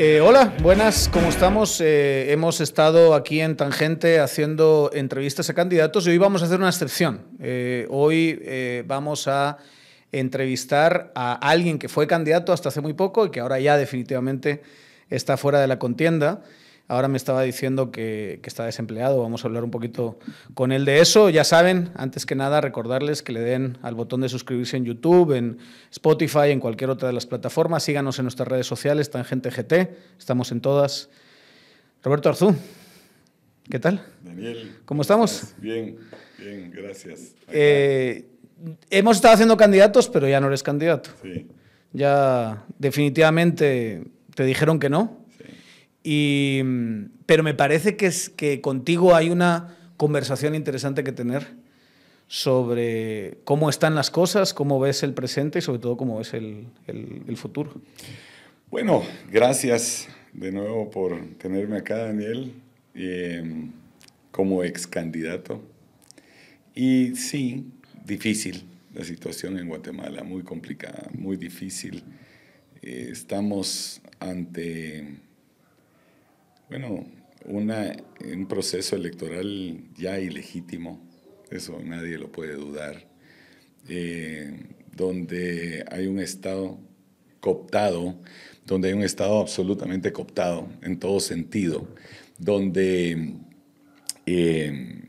Eh, hola, buenas, ¿cómo estamos? Eh, hemos estado aquí en Tangente haciendo entrevistas a candidatos y hoy vamos a hacer una excepción. Eh, hoy vamos a entrevistar a alguien que fue candidato hasta hace muy poco y que ahora ya definitivamente está fuera de la contienda. Ahora me estaba diciendo que, está desempleado. Vamos a hablar un poquito con él de eso. Ya saben, antes que nada, recordarles que le den al botón de suscribirse en YouTube, en Spotify, en cualquier otra de las plataformas. Síganos en nuestras redes sociales, Tangente GT. Estamos en todas. Roberto Arzú, ¿qué tal? Daniel. ¿Cómo estamos? Pues, bien, bien, gracias. Eh, hemos estado haciendo candidatos, pero ya no eres candidato. Sí. Ya definitivamente te dijeron que no pero me parece que, es, que contigo hay una conversación interesante que tener sobre cómo están las cosas, cómo ves el presente y sobre todo cómo ves el, futuro. Bueno, gracias de nuevo por tenerme acá, Daniel, em, como ex candidato. Y sí, difícil la situación en Guatemala, muy complicada, muy difícil. Eh, estamos ante bueno, un proceso electoral ya ilegítimo, eso nadie lo puede dudar, eh, donde hay un Estado cooptado, donde hay un Estado absolutamente cooptado en todo sentido, donde eh,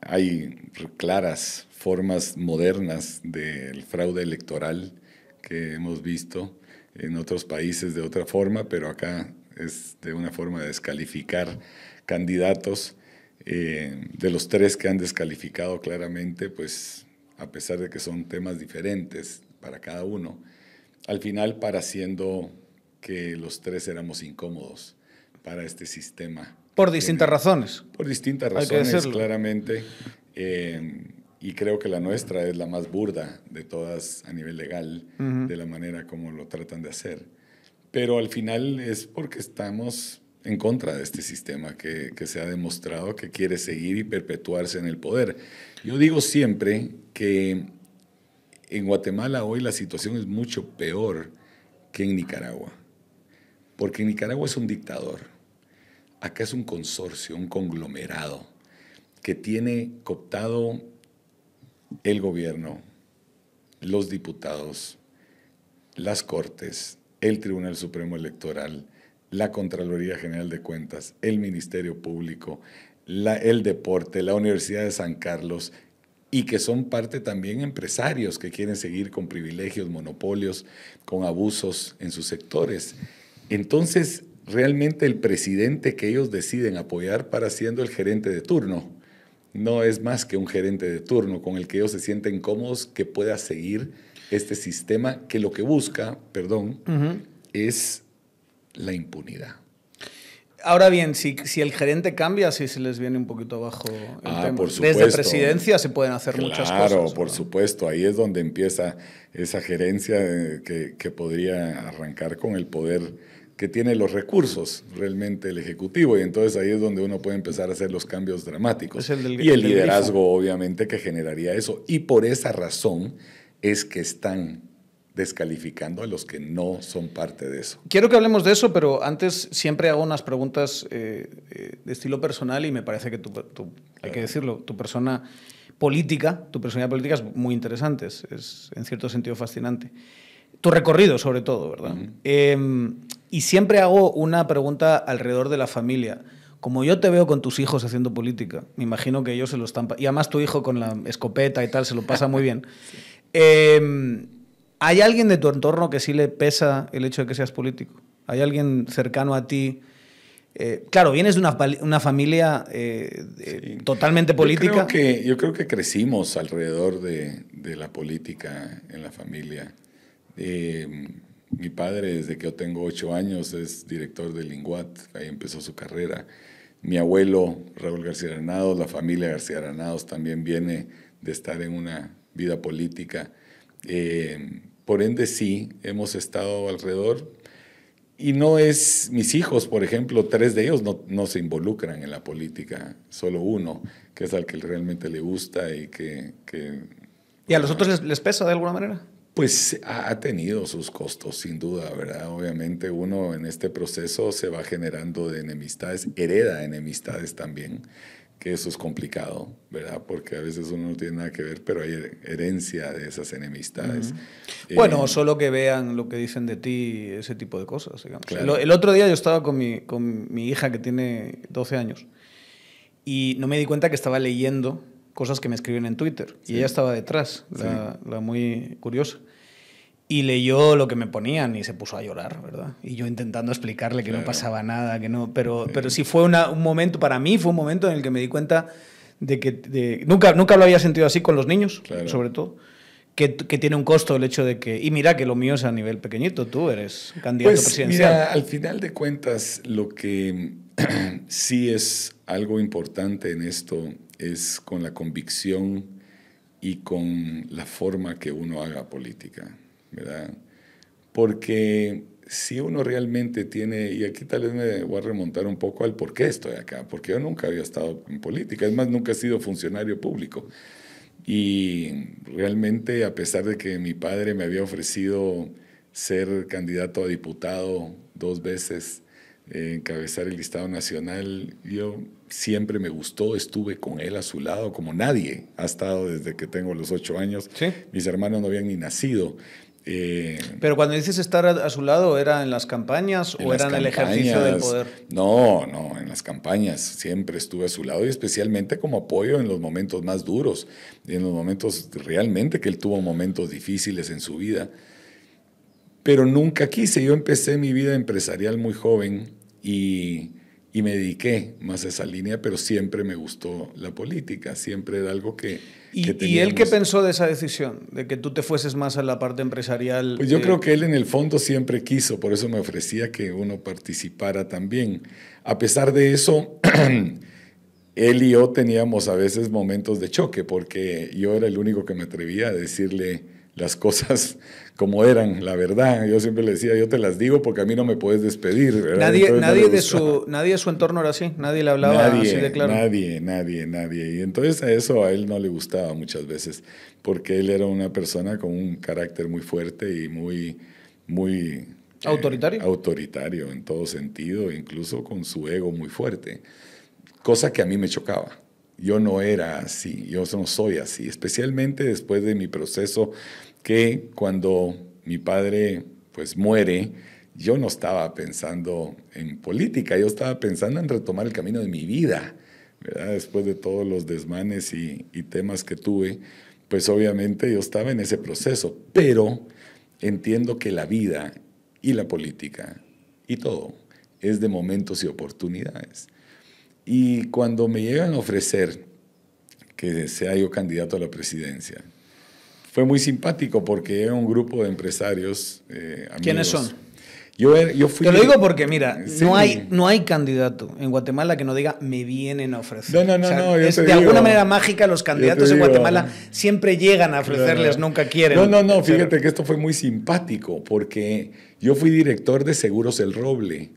hay claras formas modernas del fraude electoral que hemos visto en otros países de otra forma, pero acá es de una forma de descalificar candidatos. Eh, de los tres que han descalificado claramente, pues a pesar de que son temas diferentes para cada uno, al final para siendo que los tres éramos incómodos para este sistema. Por distintas razones. Por distintas razones, claramente. Eh, y creo que la nuestra es la más burda de todas a nivel legal, de la manera como lo tratan de hacer. Pero al final es porque estamos en contra de este sistema que, se ha demostrado que quiere seguir y perpetuarse en el poder. Yo digo siempre que en Guatemala hoy la situación es mucho peor que en Nicaragua, porque Nicaragua es un dictador, acá es un consorcio, un conglomerado que tiene cooptado el gobierno, los diputados, las cortes, el Tribunal Supremo Electoral, la Contraloría General de Cuentas, el Ministerio Público, el Deporte, la Universidad de San Carlos, y que son parte también empresarios que quieren seguir con privilegios, monopolios, con abusos en sus sectores. Entonces, realmente el presidente que ellos deciden apoyar para siendo el gerente de turno, no es más que un gerente de turno con el que ellos se sienten cómodos que pueda seguir este sistema que lo que busca, perdón, es la impunidad. Ahora bien, si, si, el gerente cambia, si se les viene un poquito abajo el ah, tema. Desde presidencia se pueden hacer muchas cosas. Claro, por supuesto. Ahí es donde empieza esa gerencia eh, que, podría arrancar con el poder que tiene los recursos realmente el Ejecutivo. Y entonces ahí es donde uno puede empezar a hacer los cambios dramáticos. y el liderazgo, obviamente, que generaría eso. Y por esa razón es que están descalificando a los que no son parte de eso. Quiero que hablemos de eso, pero antes siempre hago unas preguntas eh, eh, de estilo personal y me parece que tu, hay que decirlo, tu persona política, tu personalidad política es muy interesante, es, en cierto sentido fascinante. Tu recorrido, sobre todo, ¿verdad? Em, y siempre hago una pregunta alrededor de la familia. Como yo te veo con tus hijos haciendo política, me imagino que ellos se lo están... Y además tu hijo con la escopeta y tal, se lo pasa muy bien. Em, ¿Hay alguien de tu entorno que sí le pesa el hecho de que seas político? ¿Hay alguien cercano a ti? Eh, claro, vienes de una, familia eh, totalmente política. Yo creo, que, crecimos alrededor de, la política en la familia. Em, mi padre, desde que yo tengo ocho años, es director de Linguat, ahí empezó su carrera. Mi abuelo, Raúl García Granados, la familia García Granados también viene de estar en una vida política. Eh, por ende, sí, hemos estado alrededor. Y no es, mis hijos, por ejemplo, tres de ellos no, se involucran en la política, solo uno, que es al que realmente le gusta y que... ¿Y a los otros les, les, pesa de alguna manera? Pues ha, tenido sus costos, sin duda, ¿verdad? Obviamente uno en este proceso se va generando de enemistades, hereda enemistades también que eso es complicado, ¿verdad? Porque a veces uno no tiene nada que ver, pero hay herencia de esas enemistades. Eh, bueno, solo que vean lo que dicen de ti, ese tipo de cosas. El, otro día yo estaba con mi, con mi hija que tiene 12 años y no me di cuenta que estaba leyendo cosas que me escriben en Twitter y ella estaba detrás, la muy curiosa y leyó lo que me ponían y se puso a llorar, ¿verdad? Y yo intentando explicarle que no pasaba nada, que no, pero sí, pero sí fue un momento, para mí fue un momento en el que me di cuenta de que nunca, nunca lo había sentido así con los niños, sobre todo. Que, que, tiene un costo el hecho de que, y mira que lo mío es a nivel pequeñito, tú eres candidato pues, presidencial. al final de cuentas, lo que sí es algo importante en esto es con la convicción y con la forma que uno haga política. ¿verdad? Porque si uno realmente tiene, y aquí tal vez me voy a remontar un poco al por qué estoy acá, porque yo nunca había estado en política, es más, nunca he sido funcionario público. Y realmente, a pesar de que mi padre me había ofrecido ser candidato a diputado dos veces, eh, encabezar el listado nacional, yo siempre me gustó, estuve con él a su lado como nadie ha estado desde que tengo los ocho años. Mis hermanos no habían ni nacido. Eh, pero cuando dices estar a, su lado, ¿era en las campañas o era en el ejercicio del poder? No, no, en las campañas siempre estuve a su lado y especialmente como apoyo en los momentos más duros, y en los momentos realmente que él tuvo momentos difíciles en su vida. Pero nunca quise, yo empecé mi vida empresarial muy joven y y me dediqué más a esa línea, pero siempre me gustó la política, siempre era algo que... ¿Y, él qué pensó de esa decisión? De que tú te fueses más a la parte empresarial. Pues yo eh, creo que él en el fondo siempre quiso, por eso me ofrecía que uno participara también. A pesar de eso, él y yo teníamos a veces momentos de choque, porque yo era el único que me atrevía a decirle las cosas como eran, la verdad. Yo siempre le decía, yo te las digo porque a mí no me puedes despedir. Nadie, nadie, de su, nadie de su entorno era así, nadie le hablaba nadie, así de claro. Nadie, nadie, nadie. Y entonces a eso a él no le gustaba muchas veces, porque él era una persona con un carácter muy fuerte y muy, muy... Eh, autoritario. autoritario en todo sentido, incluso con su ego muy fuerte, cosa que a mí me chocaba. Yo no era así, yo no soy así, especialmente después de mi proceso que cuando mi padre pues muere, yo no estaba pensando en política, yo estaba pensando en retomar el camino de mi vida, ¿verdad? Después de todos los desmanes y, y temas que tuve, pues obviamente yo estaba en ese proceso, pero entiendo que la vida y la política y todo es de momentos y oportunidades. Y cuando me llegan a ofrecer que sea yo candidato a la presidencia, fue muy simpático porque era un grupo de empresarios. Eh, ¿Quiénes son? Yo, yo Te lo digo porque, mira, no, hay, no hay candidato en Guatemala que no diga me vienen a ofrecer. No, no, no. no de alguna manera mágica, los candidatos en Guatemala siempre llegan a ofrecerles, nunca quieren. No, no, no. Fíjate que esto fue muy simpático porque yo fui director de Seguros El Roble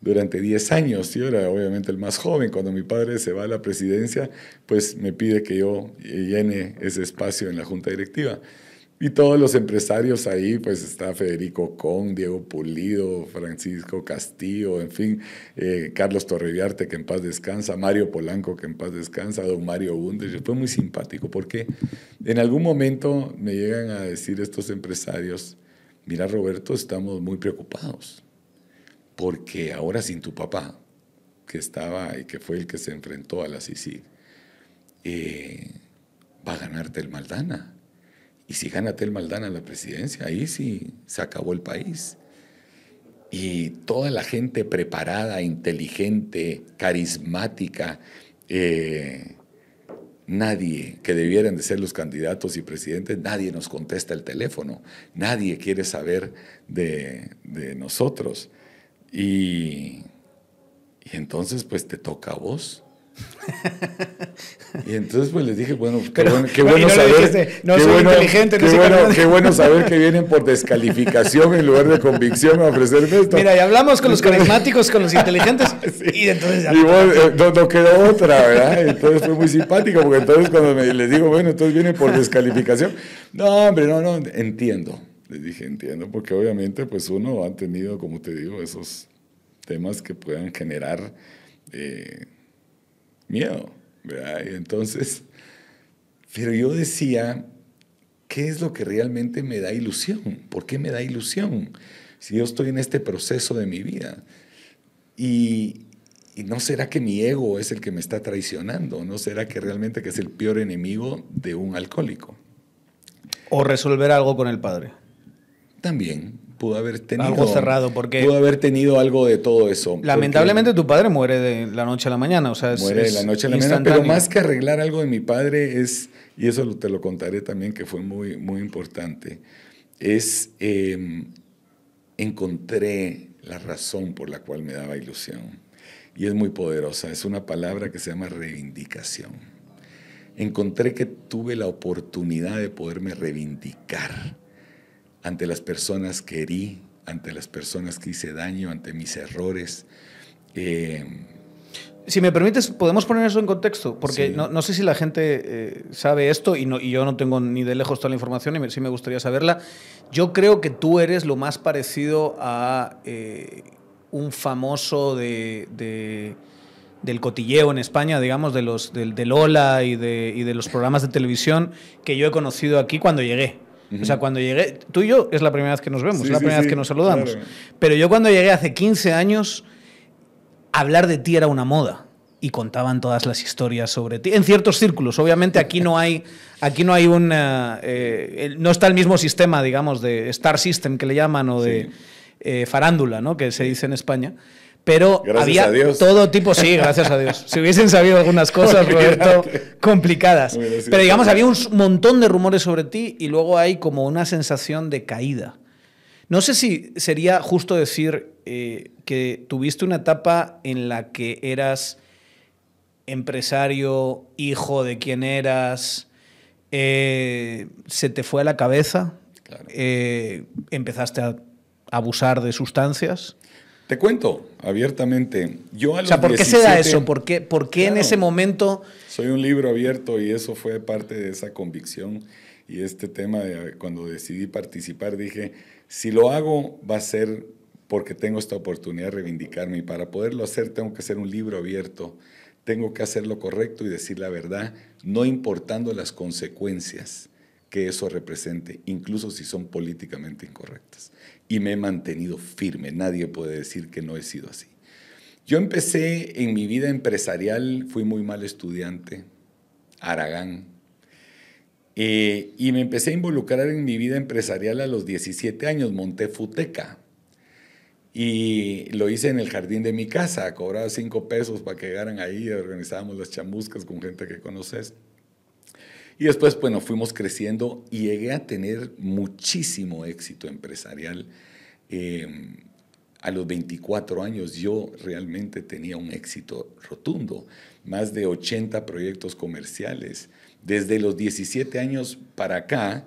durante 10 años. Yo era obviamente el más joven. Cuando mi padre se va a la presidencia, pues me pide que yo llene ese espacio en la junta directiva. Y todos los empresarios ahí, pues está Federico Con, Diego Pulido, Francisco Castillo, en fin, eh, Carlos Torreviarte, que en paz descansa, Mario Polanco, que en paz descansa, don Mario Bundes. Fue muy simpático porque en algún momento me llegan a decir estos empresarios, mira Roberto, estamos muy preocupados porque ahora sin tu papá, que estaba y que fue el que se enfrentó a la CICI, eh, va a ganarte el Maldana. Y si gana el Maldana la presidencia, ahí sí se acabó el país. Y toda la gente preparada, inteligente, carismática, eh, nadie que debieran de ser los candidatos y presidentes, nadie nos contesta el teléfono, nadie quiere saber de nosotros. Y, y entonces, pues te toca a vos. y entonces pues les dije, bueno, qué bueno, saber, saber que vienen por descalificación en lugar de convicción a ofrecerme esto. Mira, y hablamos con los carismáticos, con los inteligentes, y entonces... Ya y vos, eh, no, quedó otra, ¿verdad? Entonces fue muy simpático, porque entonces cuando les digo, bueno, entonces vienen por descalificación. No, hombre, no, no, entiendo. Le dije, entiendo, porque obviamente pues uno ha tenido, como te digo, esos temas que puedan generar eh, miedo, ¿verdad? Y entonces, pero yo decía, ¿qué es lo que realmente me da ilusión? ¿Por qué me da ilusión? Si yo estoy en este proceso de mi vida. Y, no será que mi ego es el que me está traicionando, no será que realmente que es el peor enemigo de un alcohólico. O resolver algo con el padre también pudo haber tenido algo cerrado porque pudo haber tenido algo de todo eso lamentablemente tu padre muere de la noche a la mañana o sea muere de la noche a la mañana pero más que arreglar algo de mi padre es y eso te lo contaré también que fue muy muy importante es em, encontré la razón por la cual me daba ilusión y es muy poderosa es una palabra que se llama reivindicación encontré que tuve la oportunidad de poderme reivindicar ante las personas que herí, ante las personas que hice daño, ante mis errores. Eh, si me permites, podemos poner eso en contexto, porque no, sé si la gente eh, sabe esto y, no, yo no tengo ni de lejos toda la información y me, sí me gustaría saberla. Yo creo que tú eres lo más parecido a eh, un famoso de, del cotilleo en España, digamos, de los, del, del y de los programas de televisión que yo he conocido aquí cuando llegué. O sea, cuando llegué, tú y yo es la primera vez que nos vemos, es la primera vez que nos saludamos. Pero yo cuando llegué hace 15 años, hablar de ti era una moda y contaban todas las historias sobre ti. En ciertos círculos, obviamente aquí no hay, aquí no hay un, eh, eh, no está el mismo sistema, digamos, de star system que le llaman o de eh, farándula, ¿no? Que se dice en España pero había todo tipo, sí, gracias a Dios. Si hubiesen sabido algunas cosas, Roberto, complicadas. Pero digamos, había un montón de rumores sobre ti y luego hay como una sensación de caída. No sé si sería justo decir eh, que tuviste una etapa en la que eras empresario, hijo de quien eras, eh, se te fue a la cabeza, eh, empezaste a abusar de sustancias te cuento abiertamente. Yo a o sea, ¿por qué se da eso? ¿Por qué, en ese momento? Soy un libro abierto y eso fue parte de esa convicción y este tema de cuando decidí participar dije, si lo hago va a ser porque tengo esta oportunidad de reivindicarme y para poderlo hacer tengo que ser un libro abierto, tengo que hacer lo correcto y decir la verdad, no importando las consecuencias que eso represente, incluso si son políticamente incorrectas y me he mantenido firme. Nadie puede decir que no he sido así. Yo empecé en mi vida empresarial, fui muy mal estudiante, Aragán, eh, y me empecé a involucrar en mi vida empresarial a los 17 años, monté Futeca. Y lo hice en el jardín de mi casa, cobraba cinco pesos para que llegaran ahí, organizábamos las chamuscas con gente que conoces. Y después, bueno, fuimos creciendo y llegué a tener muchísimo éxito empresarial. Em, a los 24 años yo realmente tenía un éxito rotundo, más de 80 proyectos comerciales. Desde los 17 años para acá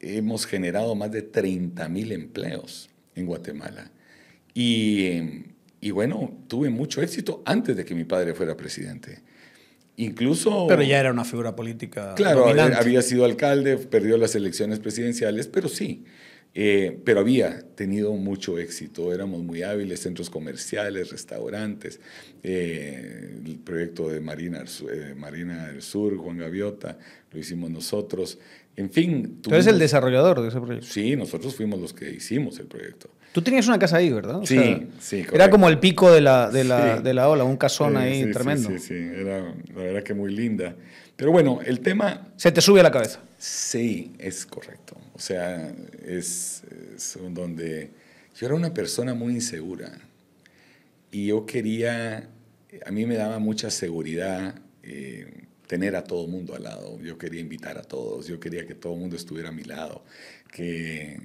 hemos generado más de 30 mil empleos en Guatemala. Em, y, bueno, tuve mucho éxito antes de que mi padre fuera presidente. Incluso... Pero ya era una figura política. Claro, eh, había sido alcalde, perdió las elecciones presidenciales, pero sí. Eh, pero había tenido mucho éxito, éramos muy hábiles, centros comerciales, restaurantes, eh, el proyecto de Marina, Marina del Sur, Juan Gaviota, lo hicimos nosotros, en fin. Tú eres el desarrollador de ese proyecto. Sí, nosotros fuimos los que hicimos el proyecto. Tú tenías una casa ahí, ¿verdad? sí, sí. Era como el pico de la, de la, de la ola, un casón ahí tremendo. Sí, sí, Era, la verdad que muy linda. Pero bueno, el tema... Se te sube a la cabeza. Sí, es correcto. O sea, es, donde... Yo era una persona muy insegura y yo quería... A mí me daba mucha seguridad. Eh, tener a todo el mundo al lado, yo quería invitar a todos, yo quería que todo el mundo estuviera a mi lado, que,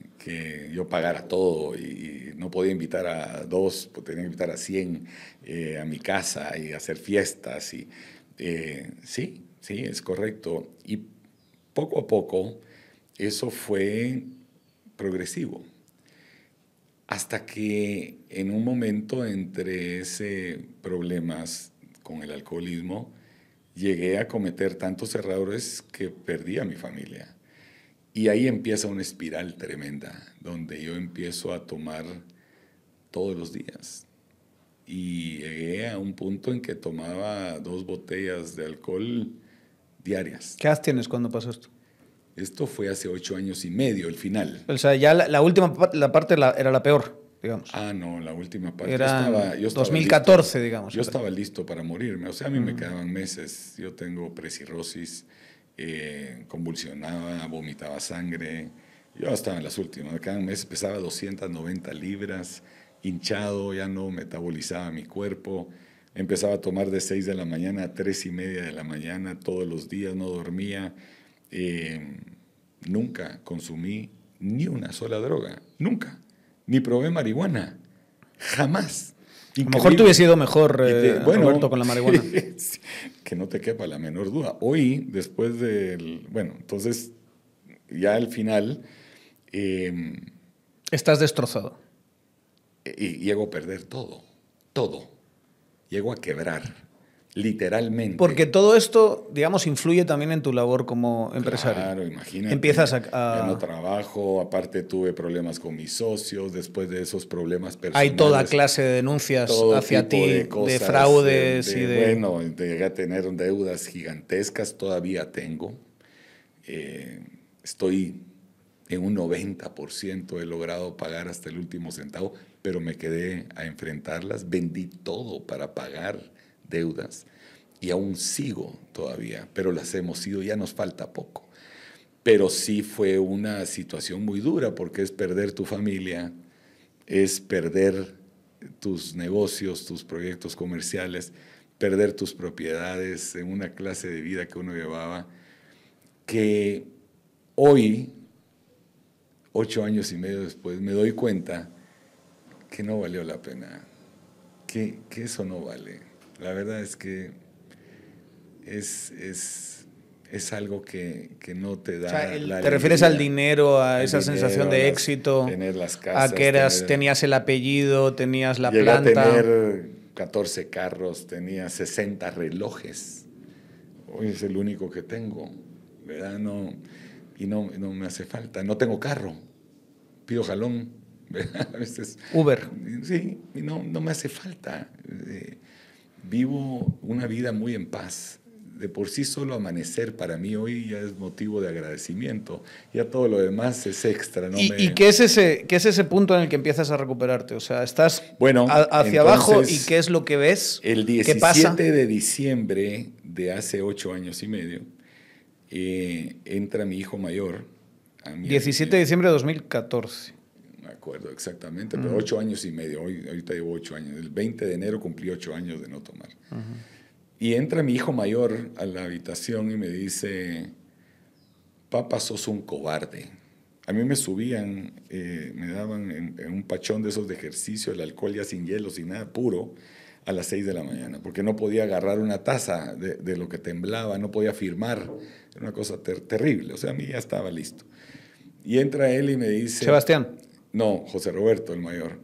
yo pagara todo y, no podía invitar a dos, pues tenía que invitar a 100 eh, a mi casa y hacer fiestas. Y, eh, sí, sí, es correcto. Y poco a poco eso fue progresivo, hasta que en un momento entre ese problemas con el alcoholismo, llegué a cometer tantos errores que perdí a mi familia. Y ahí empieza una espiral tremenda, donde yo empiezo a tomar todos los días. Y llegué a un punto en que tomaba dos botellas de alcohol diarias. ¿Qué edad tienes cuando pasó esto? Esto fue hace ocho años y medio, el final. O sea, ya la, última la parte era la peor. Ah, no, la última parte. Era 2014, digamos. Yo estaba listo para morirme. O sea, a mí me quedaban meses. Yo tengo presirrosis eh, convulsionaba, vomitaba sangre. Yo estaba en las últimas. Cada mes pesaba 290 libras, hinchado, ya no metabolizaba mi cuerpo. Empezaba a tomar de 6 de la mañana a 3 y media de la mañana todos los días, no dormía. Eh, nunca consumí ni una sola droga, nunca ni probé marihuana. Jamás. A lo mejor te hubiese mejor, eh, bueno, con la marihuana. que no te quepa la menor duda. Hoy, después del... Bueno, entonces, ya al final... Em, Estás destrozado. y llego a perder todo, todo. Llego a quebrar literalmente. Porque todo esto, digamos, influye también en tu labor como empresario. Claro, imagínate. Empiezas a, trabajo, aparte tuve problemas con mis socios, después de esos problemas personales. Hay toda clase de denuncias hacia ti, de, fraudes y de... Bueno, llegué a tener deudas gigantescas, todavía tengo. Eh, estoy en un 90% he logrado pagar hasta el último centavo, pero me quedé a enfrentarlas, vendí todo para pagar deudas y aún sigo todavía, pero las hemos ido, ya nos falta poco. Pero sí fue una situación muy dura porque es perder tu familia, es perder tus negocios, tus proyectos comerciales, perder tus propiedades en una clase de vida que uno llevaba, que hoy, ocho años y medio después, me doy cuenta que no valió la pena, que eso no vale la verdad es que es, algo que, no te da. ¿Te refieres al dinero, a esa sensación de éxito? Tener las casas. A que eras, tenías el apellido, tenías la planta. A tener 14 carros, tenía 60 relojes. Hoy es el único que tengo, ¿verdad? y no, no me hace falta. No tengo carro. Pido jalón. Uber. Sí, no, no me hace falta. Eh, vivo una vida muy en paz. De por sí solo amanecer para mí hoy ya es motivo de agradecimiento. Ya todo lo demás es extra. ¿Y, qué, es ese, es ese punto en el que empiezas a recuperarte? O sea, estás bueno, hacia abajo y qué es lo que ves. El 17 de diciembre de hace ocho años y medio eh, entra mi hijo mayor. 17 de diciembre de 2014 acuerdo exactamente, pero ocho años y medio, hoy, ahorita llevo ocho años, el 20 de enero cumplí ocho años de no tomar. Y entra mi hijo mayor a la habitación y me dice, papá, sos un cobarde. A mí me subían, eh, me daban en, un pachón de esos de ejercicio, el alcohol ya sin hielo, sin nada puro, a las seis de la mañana, porque no podía agarrar una taza de, lo que temblaba, no podía firmar, era una cosa terrible, o sea, a mí ya estaba listo. Y entra él y me dice... Sebastián. No, José Roberto, el mayor.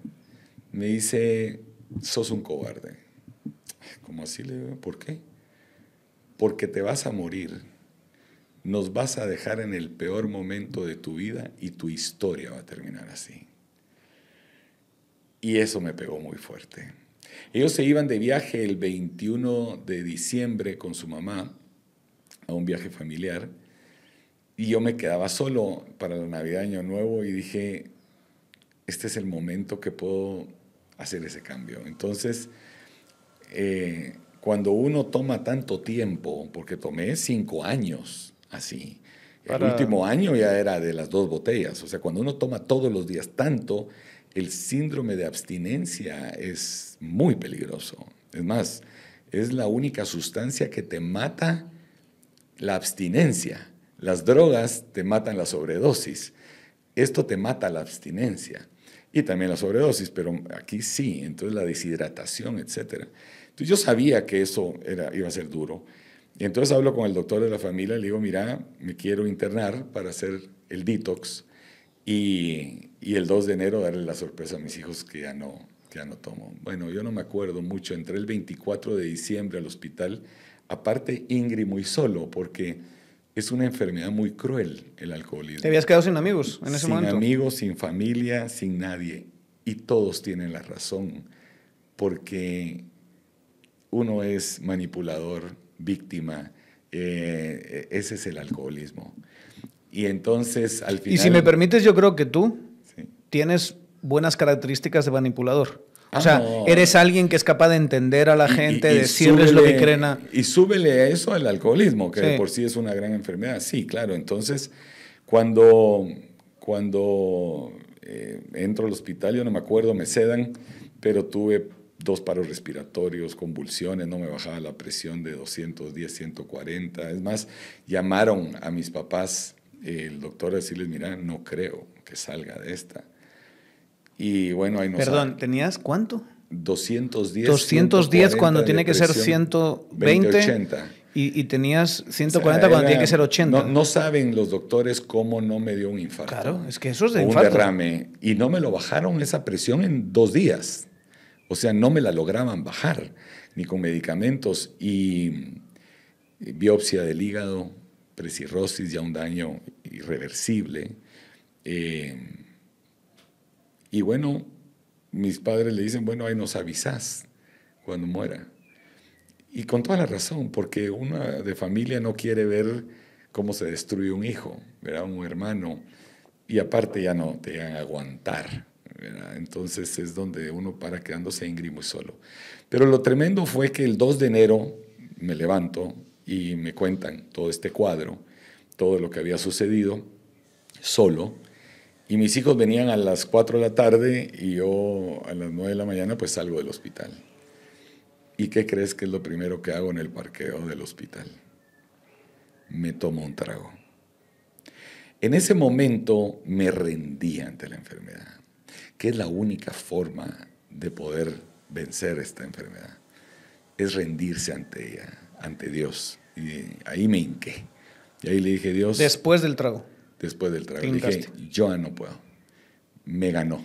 Me dice, sos un cobarde. ¿Cómo así le ¿Por qué? Porque te vas a morir. Nos vas a dejar en el peor momento de tu vida y tu historia va a terminar así. Y eso me pegó muy fuerte. Ellos se iban de viaje el 21 de diciembre con su mamá a un viaje familiar y yo me quedaba solo para la Navidad Año Nuevo y dije, este es el momento que puedo hacer ese cambio. Entonces, eh, cuando uno toma tanto tiempo, porque tomé cinco años así, el último año ya era de las dos botellas, o sea, cuando uno toma todos los días tanto, el síndrome de abstinencia es muy peligroso. Es más, es la única sustancia que te mata la abstinencia. Las drogas te matan la sobredosis. Esto te mata la abstinencia y también la sobredosis, pero aquí sí, entonces la deshidratación, etc. Entonces yo sabía que eso era, iba a ser duro. Y entonces hablo con el doctor de la familia, le digo, mira, me quiero internar para hacer el detox y, el 2 de enero darle la sorpresa a mis hijos que ya no, que ya no tomo. Bueno, yo no me acuerdo mucho, entré el 24 de diciembre al hospital, aparte Ingrid muy solo, porque es una enfermedad muy cruel el alcoholismo. Te habías quedado sin amigos en ese momento. Sin amigos, sin familia, sin nadie. Y todos tienen la razón, porque uno es manipulador, víctima, eh, ese es el alcoholismo. Y entonces al final... Y si me permites, yo creo que tú tienes buenas características de manipulador. O sea, ah, eres alguien que es capaz de entender a la gente, decirles lo que creen. Y súbele a eso al alcoholismo, que por sí es una gran enfermedad. Sí, claro. Entonces, cuando, cuando eh, entro al hospital, yo no me acuerdo, me sedan, pero tuve dos paros respiratorios, convulsiones, no me bajaba la presión de 210, 140. Es más, llamaron a mis papás, el doctor, a decirles, mira, no creo que salga de esta y bueno, ahí Perdón, ¿tenías cuánto? 210. 210 cuando tiene que ser 120. 80. Y, y, tenías 140 cuando tiene que ser 80. No, saben los doctores cómo no me dio un infarto. Claro, es que eso es de un infarto. Un derrame. Y no me lo bajaron esa presión en dos días. O sea, no me la lograban bajar, ni con medicamentos. Y biopsia del hígado, presirrosis, ya un daño irreversible. Eh, y bueno, mis padres le dicen, bueno, ahí nos avisás cuando muera. Y con toda la razón, porque una de familia no quiere ver cómo se destruye un hijo, ¿verdad? un hermano, y aparte ya no te van a aguantar. Entonces es donde uno para quedándose en solo. Pero lo tremendo fue que el 2 de enero me levanto y me cuentan todo este cuadro, todo lo que había sucedido, solo y mis hijos venían a las 4 de la tarde y yo a las 9 de la mañana pues salgo del hospital. ¿Y qué crees que es lo primero que hago en el parqueo del hospital? Me tomo un trago. En ese momento me rendí ante la enfermedad, que es la única forma de poder vencer esta enfermedad. Es rendirse ante ella, ante Dios. Y ahí me hinqué. Y ahí le dije, Dios. Después del trago después del trago. Dije, yo no puedo. Me ganó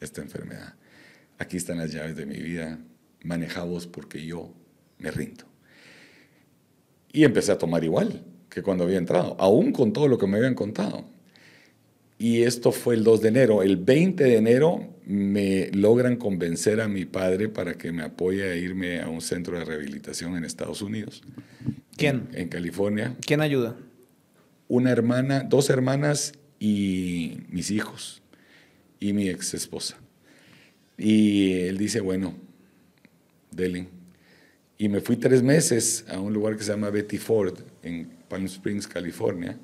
esta enfermedad. Aquí están las llaves de mi vida. Manejados porque yo me rindo. Y empecé a tomar igual que cuando había entrado, aún con todo lo que me habían contado. Y esto fue el 2 de enero. El 20 de enero me logran convencer a mi padre para que me apoye a irme a un centro de rehabilitación en Estados Unidos. ¿Quién? en California. ¿Quién ayuda? una hermana, dos hermanas y mis hijos y mi ex esposa. Y él dice, bueno, Delen, Y me fui tres meses a un lugar que se llama Betty Ford, en Palm Springs, California.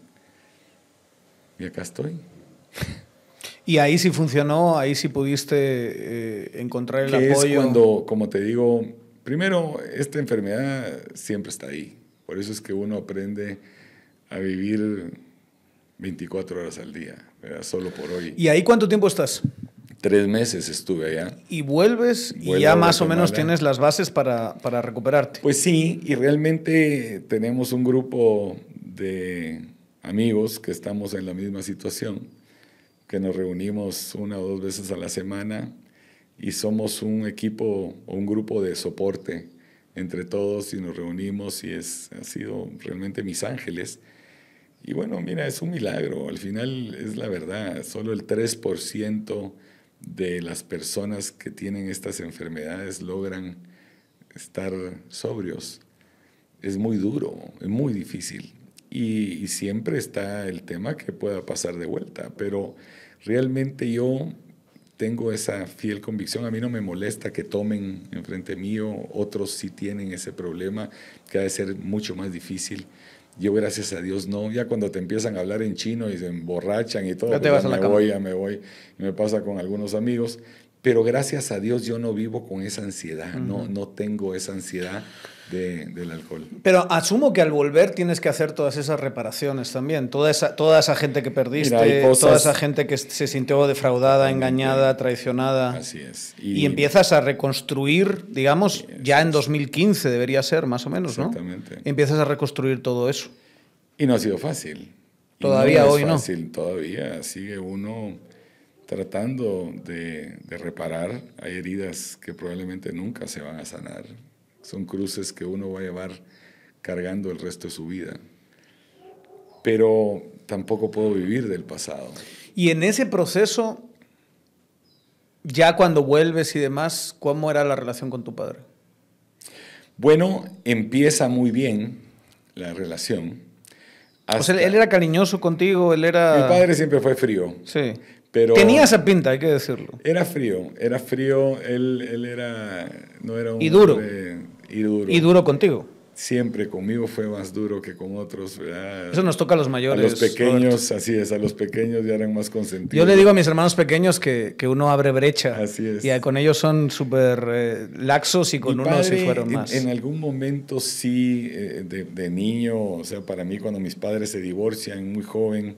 Y acá estoy. Y ahí sí funcionó, ahí sí pudiste eh, encontrar el apoyo. cuando, como te digo, primero, esta enfermedad siempre está ahí. Por eso es que uno aprende a vivir 24 horas al día, solo por hoy. ¿Y ahí cuánto tiempo estás? Tres meses estuve allá. ¿Y vuelves y ya más o menos tienes las bases para, para recuperarte? Pues sí, y realmente tenemos un grupo de amigos que estamos en la misma situación, que nos reunimos una o dos veces a la semana y somos un equipo o un grupo de soporte entre todos y nos reunimos y es, ha sido realmente mis ángeles y bueno, mira, es un milagro, al final es la verdad, solo el 3% de las personas que tienen estas enfermedades logran estar sobrios. Es muy duro, es muy difícil. Y, siempre está el tema que pueda pasar de vuelta, pero realmente yo tengo esa fiel convicción, a mí no me molesta que tomen enfrente mío, otros sí tienen ese problema que ha de ser mucho más difícil, yo, gracias a Dios, no. Ya cuando te empiezan a hablar en chino y se emborrachan y todo, ya te pues, vas a la me voy, ya me voy. me pasa con algunos amigos. Pero gracias a Dios yo no vivo con esa ansiedad, no, no tengo esa ansiedad del alcohol. Pero asumo que al volver tienes que hacer todas esas reparaciones también, toda esa, toda esa gente que perdiste, toda esa gente que se sintió defraudada, engañada, traicionada. Así es. Y, empiezas a reconstruir, digamos, ya en 2015 debería ser, más o menos, ¿no? Exactamente. Empiezas a reconstruir todo eso. Y no ha sido fácil. Todavía no hoy fácil, Todavía sigue uno tratando de, de reparar. Hay heridas que probablemente nunca se van a sanar son cruces que uno va a llevar cargando el resto de su vida. Pero tampoco puedo vivir del pasado. Y en ese proceso, ya cuando vuelves y demás, ¿cómo era la relación con tu padre? Bueno, empieza muy bien la relación. él era cariñoso contigo, él era... Mi padre siempre fue frío. Sí. Pero Tenía esa pinta, hay que decirlo. Era frío, era frío, él, era... No era un y duro. Y duro. Y duro contigo. Siempre conmigo fue más duro que con otros. Eso nos toca a los mayores. A los pequeños, así es, a los pequeños ya eran más consentidos. Yo le digo a mis hermanos pequeños que, uno abre brecha. Así es. Y con ellos son súper eh, laxos y con uno sí fueron más. En, algún momento sí, eh, de, niño, o sea, para mí cuando mis padres se divorcian muy joven,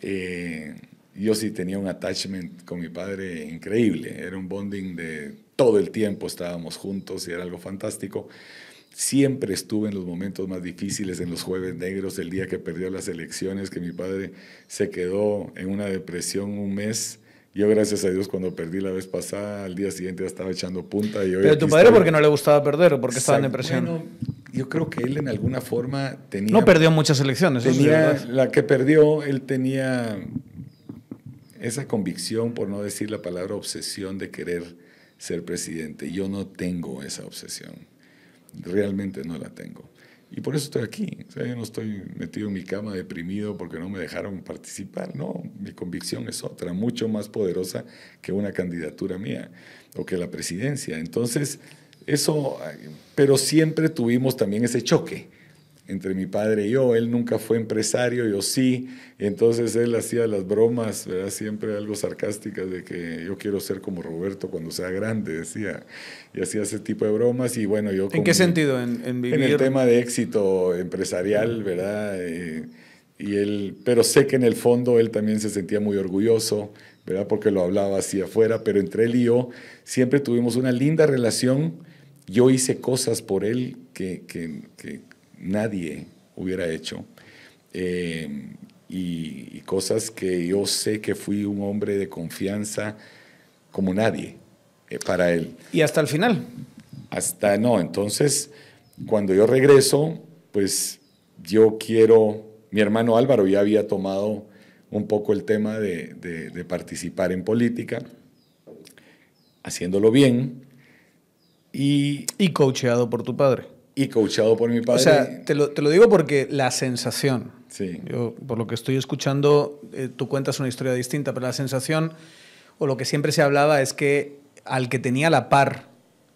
eh, yo sí tenía un attachment con mi padre increíble. Era un bonding de todo el tiempo estábamos juntos y era algo fantástico. Siempre estuve en los momentos más difíciles, en los jueves negros, el día que perdió las elecciones, que mi padre se quedó en una depresión un mes. Yo, gracias a Dios, cuando perdí la vez pasada, al día siguiente ya estaba echando punta. Y a tu padre porque no le gustaba perder o porque estaba en depresión? yo creo que él en alguna forma tenía... No perdió muchas elecciones. la que perdió, él tenía esa convicción, por no decir la palabra obsesión, de querer ser presidente. Yo no tengo esa obsesión. Realmente no la tengo. Y por eso estoy aquí. yo no estoy metido en mi cama deprimido porque no me dejaron participar. No, mi convicción es otra, mucho más poderosa que una candidatura mía o que la presidencia. Entonces, eso, pero siempre tuvimos también ese choque entre mi padre y yo. Él nunca fue empresario, yo sí. Entonces él hacía las bromas, ¿verdad? siempre algo sarcásticas de que yo quiero ser como Roberto cuando sea grande, decía. Y hacía ese tipo de bromas y bueno, yo... ¿En qué sentido? ¿En, el tema de éxito empresarial, ¿verdad? Eh, y él, pero sé que en el fondo él también se sentía muy orgulloso, ¿verdad? Porque lo hablaba así afuera, pero entre él y yo siempre tuvimos una linda relación. Yo hice cosas por él que nadie hubiera hecho. Eh, y, cosas que yo sé que fui un hombre de confianza como nadie eh, para él. ¿Y hasta el final? Hasta no. Entonces, cuando yo regreso, pues yo quiero, mi hermano Álvaro ya había tomado un poco el tema de, participar en política, haciéndolo bien. Y, y coacheado por tu padre y coachado por mi padre. O sea, te lo, digo porque la sensación, sí. por lo que estoy escuchando, eh, tú cuentas una historia distinta, pero la sensación, o lo que siempre se hablaba, es que al que tenía la par,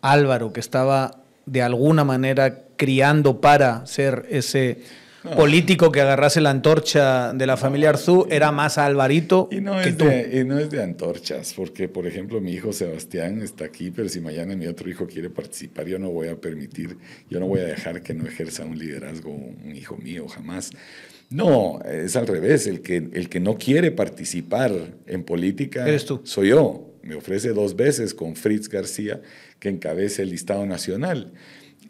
Álvaro, que estaba de alguna manera criando para ser ese político que agarrase la antorcha de la familia Arzú era más Alvarito y no que es tú. De, y no es de antorchas, porque, por ejemplo, mi hijo Sebastián está aquí, pero si mañana mi otro hijo quiere participar, yo no voy a permitir, yo no voy a dejar que no ejerza un liderazgo un hijo mío, jamás. No, es al revés. El que, el que no quiere participar en política soy yo. Me ofrece dos veces con Fritz García que encabece el listado nacional.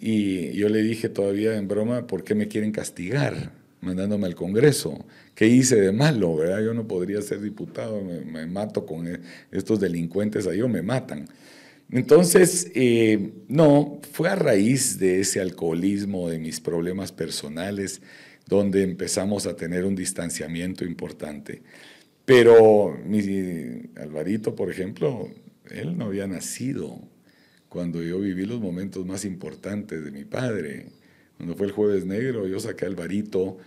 Y yo le dije todavía en broma, ¿por qué me quieren castigar mandándome al Congreso? ¿Qué hice de malo? ¿verdad? Yo no podría ser diputado, me, mato con e, estos delincuentes, a ellos me matan. Entonces, eh, no, fue a raíz de ese alcoholismo, de mis problemas personales, donde empezamos a tener un distanciamiento importante. Pero mi Alvarito, por ejemplo, él no había nacido cuando yo viví los momentos más importantes de mi padre. Cuando fue el jueves negro, yo saqué al varito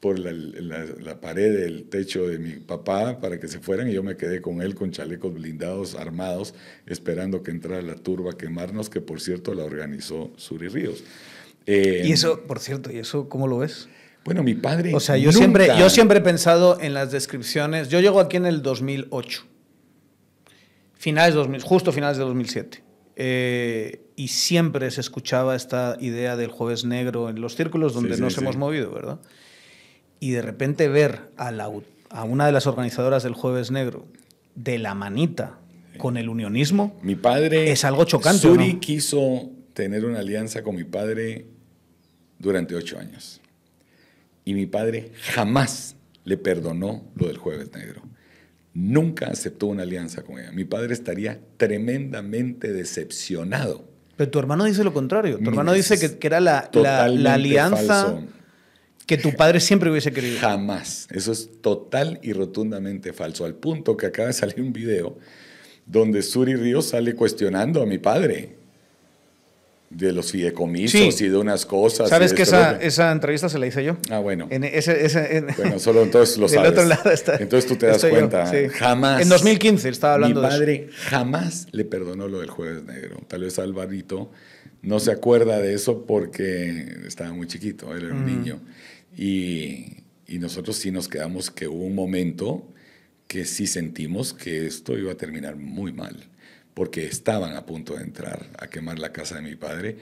por la, pared del techo de mi papá para que se fueran y yo me quedé con él con chalecos blindados armados esperando que entrara la turba a quemarnos, que por cierto la organizó Suri Ríos. y eh, eso, por cierto, ¿y eso cómo lo ves? Bueno, mi padre... O sea, yo, siempre, yo siempre he pensado en las descripciones. Yo llego aquí en el 2008, finales 2000, justo finales de 2007. Eh, y siempre se escuchaba esta idea del jueves negro en los círculos donde nos hemos movido, ¿verdad? Y de repente ver a, una de las organizadoras del jueves negro de la manita con el unionismo. Mi padre. Es algo chocante. Suri quiso tener una alianza con mi padre durante ocho años. Y mi padre jamás le perdonó lo del Jueves Negro nunca aceptó una alianza con ella. Mi padre estaría tremendamente decepcionado. Pero tu hermano dice lo contrario. Tu hermano dice que, era la, la, alianza que tu padre siempre hubiese querido. Jamás. Eso es total y rotundamente falso. Al punto que acaba de salir un video donde Suri Ríos sale cuestionando a mi padre de los fideicomisos y de unas cosas. ¿Sabes que esa, entrevista se la hice yo? Ah, bueno. Bueno, solo entonces lo sabes. otro lado está, entonces tú te das cuenta. Jamás. En 2015 estaba hablando mi padre jamás le perdonó lo del Jueves Negro. Tal vez Alvarito no se acuerda de eso porque estaba muy chiquito, era un mm. niño. Y, y nosotros sí nos quedamos que hubo un momento que sí sentimos que esto iba a terminar muy mal porque estaban a punto de entrar a quemar la casa de mi padre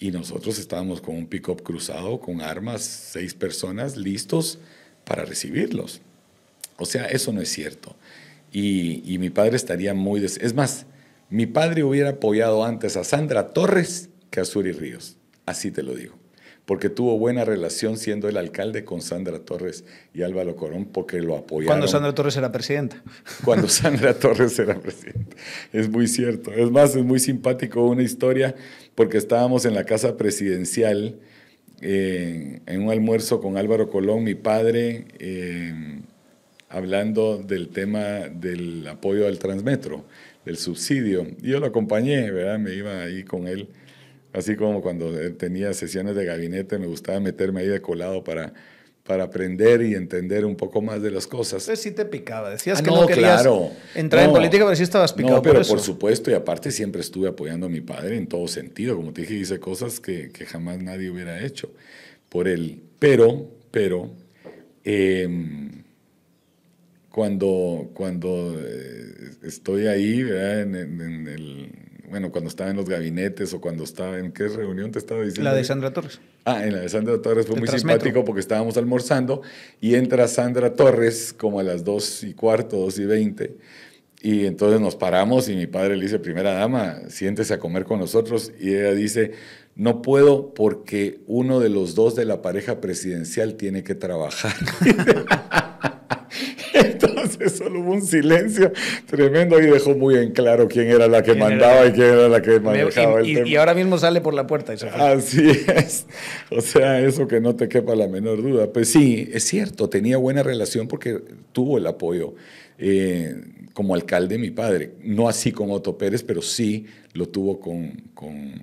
y nosotros estábamos con un pick-up cruzado, con armas, seis personas listos para recibirlos. O sea, eso no es cierto. Y, mi padre estaría muy... Es más, mi padre hubiera apoyado antes a Sandra Torres que a Suri Ríos. Así te lo digo porque tuvo buena relación siendo el alcalde con Sandra Torres y Álvaro Corón, porque lo apoyaron. Cuando Sandra Torres era presidenta. Cuando Sandra Torres era presidenta. Es muy cierto. Es más, es muy simpático una historia, porque estábamos en la casa presidencial eh, en un almuerzo con Álvaro Colón, mi padre, eh, hablando del tema del apoyo al Transmetro, del subsidio. yo lo acompañé, ¿verdad? Me iba ahí con él Así como cuando eh, tenía sesiones de gabinete, me gustaba meterme ahí de colado para, para aprender y entender un poco más de las cosas. sí te picaba, decías ah, que no, querías entrar en política, pero sí estabas picado. No, pero por, supuesto, y aparte siempre estuve apoyando a mi padre en todo sentido, como te dije, hice cosas que, jamás nadie hubiera hecho por él. Pero, pero, em, cuando, cuando eh, estoy ahí, en el, bueno, cuando estaba en los gabinetes o cuando estaba en qué reunión te estaba diciendo. La de Sandra Torres. Ah, en la de Sandra Torres fue muy simpático porque estábamos almorzando y entra Sandra Torres como a las 2 y cuarto, 2 y 20. Y entonces nos paramos y mi padre le dice, primera dama, siéntese a comer con nosotros. Y ella dice, no puedo porque uno de los dos de la pareja presidencial tiene que trabajar. solo hubo un silencio tremendo y dejó muy en claro quién era la que mandaba y quién era la que manejaba el tema. Y ahora mismo sale por la puerta. Así es. O sea, eso que no te quepa la menor duda. Pues sí, es cierto, tenía buena relación porque tuvo el apoyo. Eh, como alcalde mi padre. No así con Otto Pérez, pero sí lo tuvo con,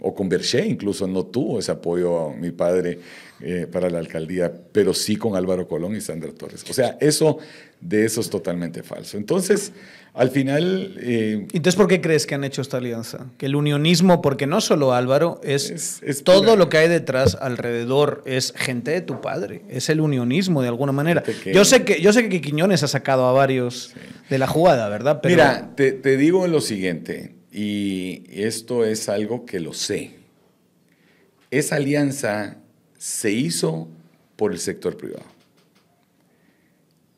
o con Berché incluso, no tuvo ese apoyo a mi padre eh, para la alcaldía, pero sí con Álvaro Colón y Sandra Torres. O sea, eso de eso es totalmente falso. Entonces, al final... Eh, Entonces, ¿por qué crees que han hecho esta alianza? Que el unionismo, porque no solo Álvaro, es, todo lo que hay detrás, alrededor, es gente de tu padre, es el unionismo de alguna manera. Yo, sé que, yo sé que Quiñones ha sacado a varios de la jugada, ¿verdad? Pero... Mira, te, te digo lo siguiente, y esto es algo que lo sé. Esa alianza se hizo por el sector privado.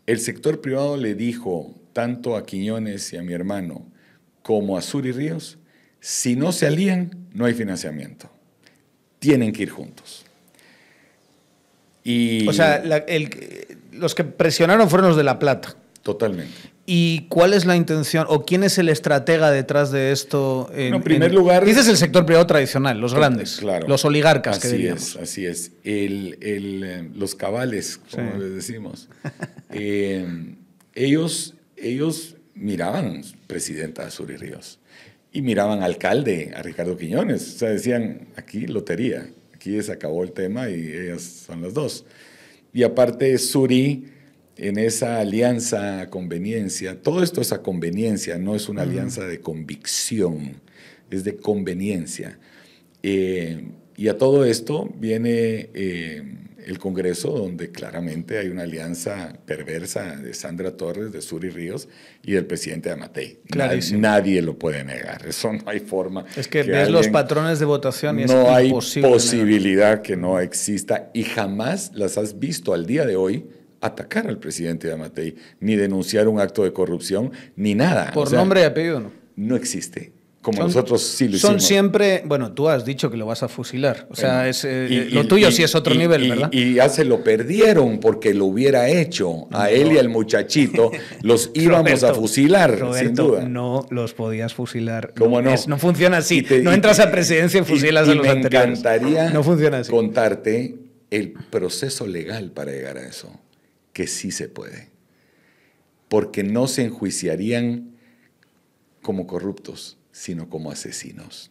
El sector privado le dijo tanto a Quiñones y a mi hermano como a Sur y Ríos, si no se alían, no hay financiamiento. Tienen que ir juntos. Y o sea, los que presionaron fueron los de La Plata. Totalmente. ¿Y cuál es la intención o quién es el estratega detrás de esto? En, primer lugar lugar. Dices el sector privado tradicional, los grandes, los oligarcas, así Es, así es. Eh, los cabales, como les decimos. Eh, ellos, ellos miraban presidenta Suri Ríos y miraban alcalde, a Ricardo Quiñones. O sea, decían: aquí lotería, aquí se acabó el tema y ellas son las dos. Y aparte, Suri en esa alianza a conveniencia, todo esto es a conveniencia, no es una alianza de convicción, es de conveniencia. Eh, y a todo esto viene eh, el Congreso, donde claramente hay una alianza perversa de Sandra Torres, de Suri Ríos y del presidente Amatei. Nadie, lo puede negar, eso no hay forma. Es que, ves los patrones de votación y no hay posibilidad que no exista y jamás las has visto al día de hoy atacar al presidente Amatei, ni denunciar un acto de corrupción, ni nada. Por nombre y apellido no. No existe como nosotros sí lo hicimos. Son siempre, bueno, tú has dicho que lo vas a fusilar, o sea, es, eh, lo tuyo sí es otro nivel, ¿verdad? Y ya se lo perdieron porque lo hubiera hecho a él y al muchachito, los íbamos a fusilar, sin duda. No los podías fusilar. no? funciona así. no entras a presidencia y fusilas a los anteriores. Me encantaría contarte el proceso legal para llegar a eso que sí se puede, porque no se enjuiciarían como corruptos, sino como asesinos.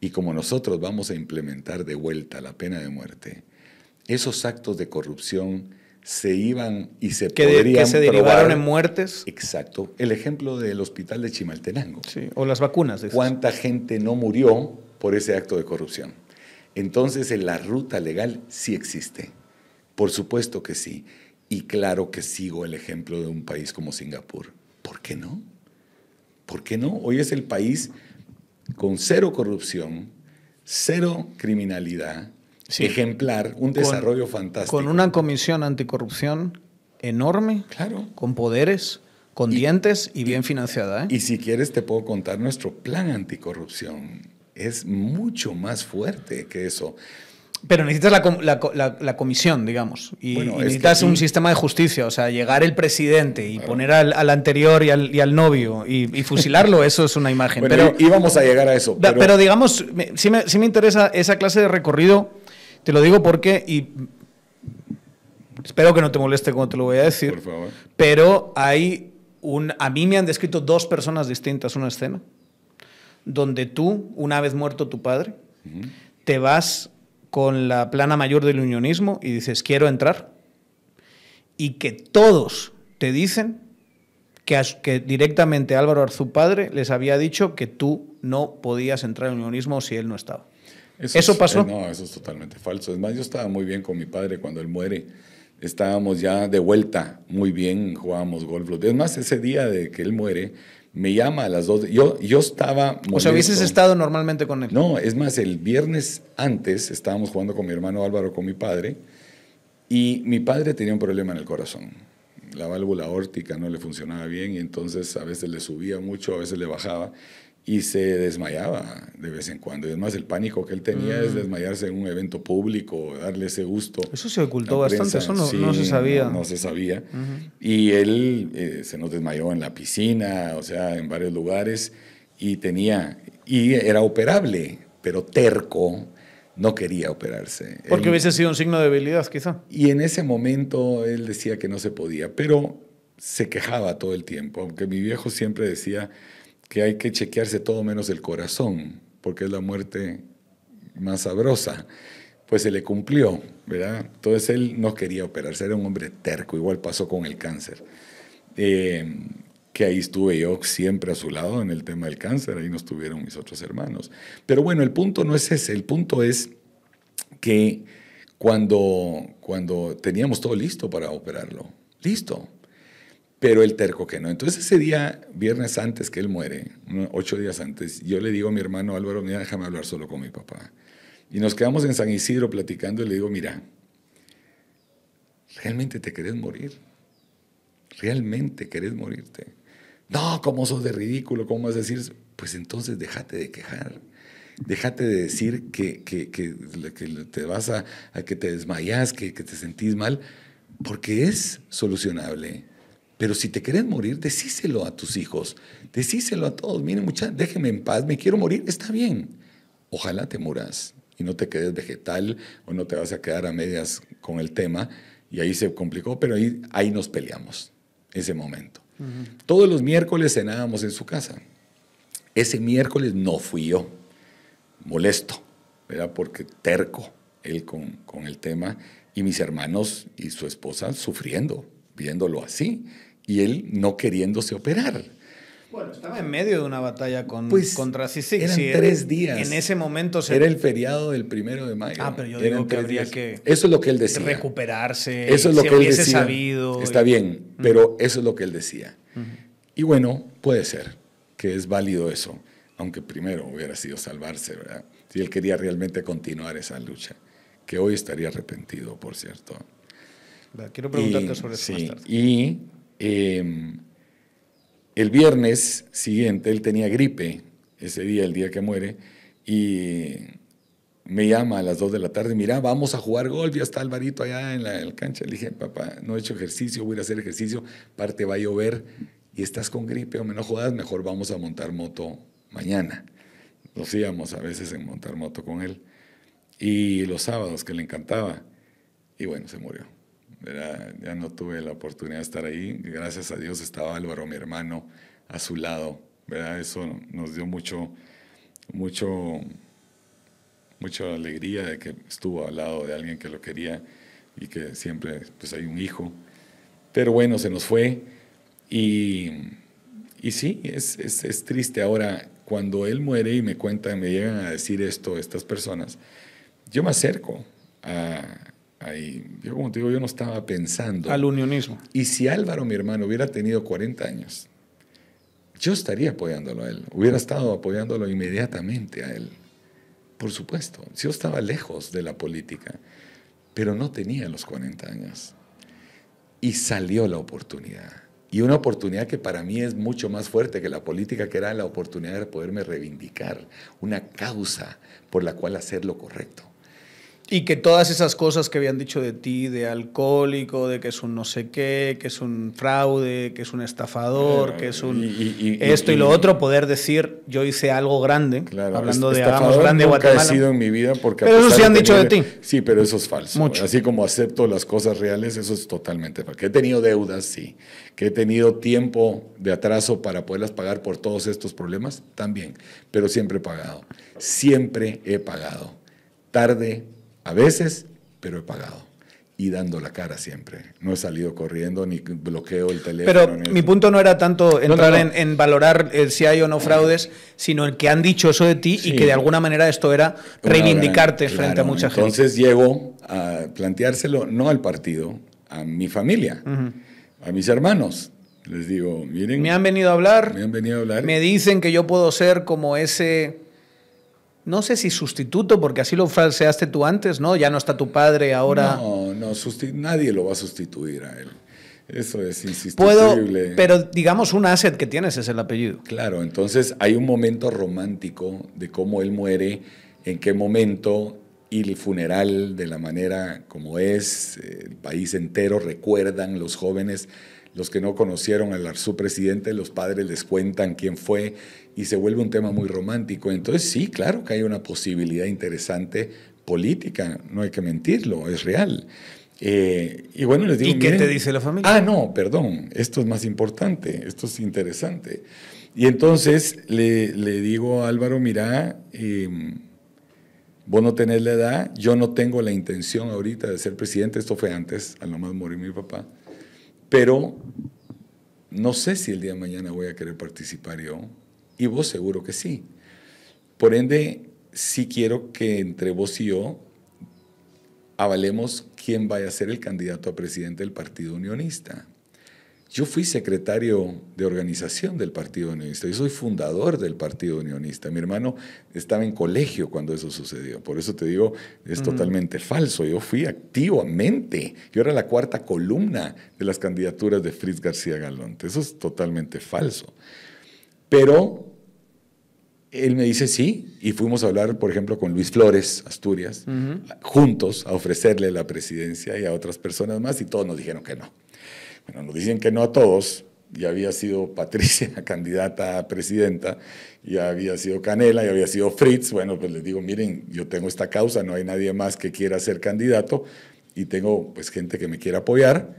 Y como nosotros vamos a implementar de vuelta la pena de muerte, esos actos de corrupción se iban y se podrían que se derivaron en muertes. Exacto. El ejemplo del hospital de Chimaltenango. Sí, o las vacunas. ¿Cuánta gente no murió por ese acto de corrupción? Entonces, en la ruta legal sí existe. Por supuesto que sí. Y claro que sigo el ejemplo de un país como Singapur. ¿Por qué no? ¿Por qué no? Hoy es el país con cero corrupción, cero criminalidad, ejemplar, un desarrollo fantástico. Con una comisión anticorrupción enorme, claro. con poderes, con dientes y, bien financiada. ¿eh? Y si quieres te puedo contar nuestro plan anticorrupción. Es mucho más fuerte que eso. Pero necesitas la, comisión, digamos, y, necesitas un sistema de justicia, o sea, llegar el presidente y poner al, anterior y al, novio y, fusilarlo, eso es una imagen. pero íbamos a llegar a eso. pero... digamos, si sí, me, interesa esa clase de recorrido, te lo digo porque, y espero que no te moleste cuando te lo voy a decir, Por favor. pero hay un, a mí me han descrito dos personas distintas una escena, donde tú, una vez muerto tu padre, te vas con la plana mayor del unionismo y dices, quiero entrar, y que todos te dicen que, directamente Álvaro Arzú padre les había dicho que tú no podías entrar al unionismo si él no estaba. Eso, pasó. Eh, no, eso es totalmente falso. Es más, yo estaba muy bien con mi padre cuando él muere. Estábamos ya de vuelta muy bien, jugábamos golf. Es más, ese día de que él muere, me llama a las dos. Yo, yo estaba... O sea, hubieses estado normalmente con él. No, es más, el viernes antes estábamos jugando con mi hermano Álvaro, con mi padre, y mi padre tenía un problema en el corazón. La válvula órtica no le funcionaba bien y entonces a veces le subía mucho, a veces le bajaba y se desmayaba de vez en cuando. Y es más, el pánico que él tenía es mm. desmayarse en un evento público, darle ese gusto. Eso se ocultó bastante, eso no, se sabía. No, se sabía. Y él eh, se nos desmayó en la piscina, o sea, en varios lugares, y tenía, y era operable, pero terco, no quería operarse. Porque hubiese sido un signo de debilidad, quizá. Y en ese momento él decía que no se podía, pero se quejaba todo el tiempo, aunque mi viejo siempre decía que hay que chequearse todo menos el corazón, porque es la muerte más sabrosa. Pues se le cumplió, ¿verdad? Entonces él no quería operarse, era un hombre terco, igual pasó con el cáncer. Eh, que ahí estuve yo siempre a su lado en el tema del cáncer, ahí no tuvieron mis otros hermanos. Pero bueno, el punto no es ese, el punto es que cuando, cuando teníamos todo listo para operarlo, listo, pero el terco que no. Entonces ese día, viernes antes que él muere, ocho días antes, yo le digo a mi hermano Álvaro, mira, déjame hablar solo con mi papá. Y nos quedamos en San Isidro platicando y le digo, mira, ¿realmente te querés morir? ¿Realmente querés morirte? No, ¿cómo sos de ridículo? ¿Cómo vas a decir? Pues entonces déjate de quejar. Déjate de decir que, te vas a, que te desmayas, que, que te sentís mal, porque es solucionable pero si te querés morir, decíselo a tus hijos, decíselo a todos. Miren, muchachos, déjenme en paz, me quiero morir, está bien. Ojalá te muras y no te quedes vegetal o no te vas a quedar a medias con el tema. Y ahí se complicó, pero ahí, ahí nos peleamos, ese momento. Todos los miércoles cenábamos en su casa. Ese miércoles no fui yo, molesto, ¿verdad? Porque terco él con, con el tema y mis hermanos y su esposa sufriendo, viéndolo así y él no queriéndose operar. Bueno, estaba en medio de una batalla con, pues, contra Sisig. Eran tres días. En ese momento Era el feriado del primero de mayo. Ah, pero yo digo que que... Eso es lo que él decía. Recuperarse. Eso es lo que él decía. sabido. Está bien, pero eso es lo que él decía. Y bueno, puede ser que es válido eso, aunque primero hubiera sido salvarse, ¿verdad? Si él quería realmente continuar esa lucha, que hoy estaría arrepentido, por cierto. Quiero preguntarte sobre eso sí, más tarde. Y Em, el viernes siguiente él tenía gripe, ese día, el día que muere, y me llama a las 2 de la tarde, mira, vamos a jugar golf, ya está Alvarito allá en la, cancha. Le dije, papá, no he hecho ejercicio, voy a hacer ejercicio, parte va a llover y estás con gripe, o no jodas, mejor vamos a montar moto mañana. Nos íbamos a veces en montar moto con él. Y los sábados, que le encantaba. Y bueno, se murió ya no tuve la oportunidad de estar ahí. Gracias a Dios estaba Álvaro, mi hermano, a su lado. ¿verdad? Eso nos dio mucho, mucho, mucha alegría de que estuvo al lado de alguien que lo quería y que siempre pues, hay un hijo. Pero bueno, se nos fue. Y, y sí, es, es, es triste. Ahora, cuando él muere y me cuentan, me llegan a decir esto estas personas, yo me acerco a, yo, como te digo, yo no estaba pensando. Al unionismo. Y si Álvaro, mi hermano, hubiera tenido 40 años, yo estaría apoyándolo a él. Hubiera estado apoyándolo inmediatamente a él. Por supuesto. Yo estaba lejos de la política, pero no tenía los 40 años. Y salió la oportunidad. Y una oportunidad que para mí es mucho más fuerte que la política, que era la oportunidad de poderme reivindicar una causa por la cual hacer lo correcto. Y que todas esas cosas que habían dicho de ti, de alcohólico, de que es un no sé qué, que es un fraude, que es un estafador, que es un esto y, lo otro, poder decir yo hice algo grande, hablando de algo grande nunca Guatemala. sido en mi vida porque pero eso sí han dicho de ti. Sí, pero eso es falso. Mucho. Así como acepto las cosas reales, eso es totalmente falso. Que he tenido deudas, sí. Que he tenido tiempo de atraso para poderlas pagar por todos estos problemas, también. Pero siempre he pagado. Siempre he pagado. Tarde, a veces, pero he pagado. Y dando la cara siempre. No he salido corriendo ni bloqueo el teléfono. Pero mi punto no era tanto entrar En, valorar eh, si hay o no mm. fraudes, sino el que han dicho eso de ti y que de alguna manera esto era reivindicarte frente a mucha gente. Entonces llego a planteárselo no al partido, a mi familia, a mis hermanos. Les digo, miren. Me han venido a hablar. Me han venido a hablar. Me dicen que yo puedo ser como ese no sé si sustituto, porque así lo falseaste tú antes, ¿no? Ya no está tu padre ahora. No, no, nadie lo va a sustituir a él. Eso es insustituible. Puedo, pero digamos un asset que tienes es el apellido. Claro, entonces hay un momento romántico de cómo él muere, en qué momento y el funeral de la manera como es, el país entero recuerdan los jóvenes los que no conocieron al su presidente, los padres les cuentan quién fue y se vuelve un tema muy romántico. Entonces sí, claro que hay una posibilidad interesante política, no hay que mentirlo, es real. Eh, y bueno, les digo. ¿Y qué te dice la familia? Ah, no, perdón, esto es más importante, esto es interesante. Y entonces le, digo a Álvaro, mira, em, vos no tenés la edad, yo no tengo la intención ahorita de ser presidente, esto fue antes, al nomás morir mi papá, pero no sé si el día de mañana voy a querer participar yo. Y vos seguro que sí. Por ende, sí quiero que entre vos y yo avalemos quién vaya a ser el candidato a presidente del Partido Unionista. Yo fui secretario de organización del Partido Unionista, yo soy fundador del Partido Unionista. Mi hermano estaba en colegio cuando eso sucedió, por eso te digo, es totalmente falso. Yo fui activamente, yo era la cuarta columna de las candidaturas de Fritz García Galón, eso es totalmente falso. Pero él me dice sí y fuimos a hablar, por ejemplo, con Luis Flores, Asturias, juntos a ofrecerle la presidencia y a otras personas más y todos nos dijeron que no. Bueno, nos dicen que no a todos. Ya había sido Patricia candidata a presidenta, ya había sido Canela, ya había sido Fritz. Bueno, pues les digo, miren, yo tengo esta causa, no hay nadie más que quiera ser candidato y tengo pues gente que me quiera apoyar,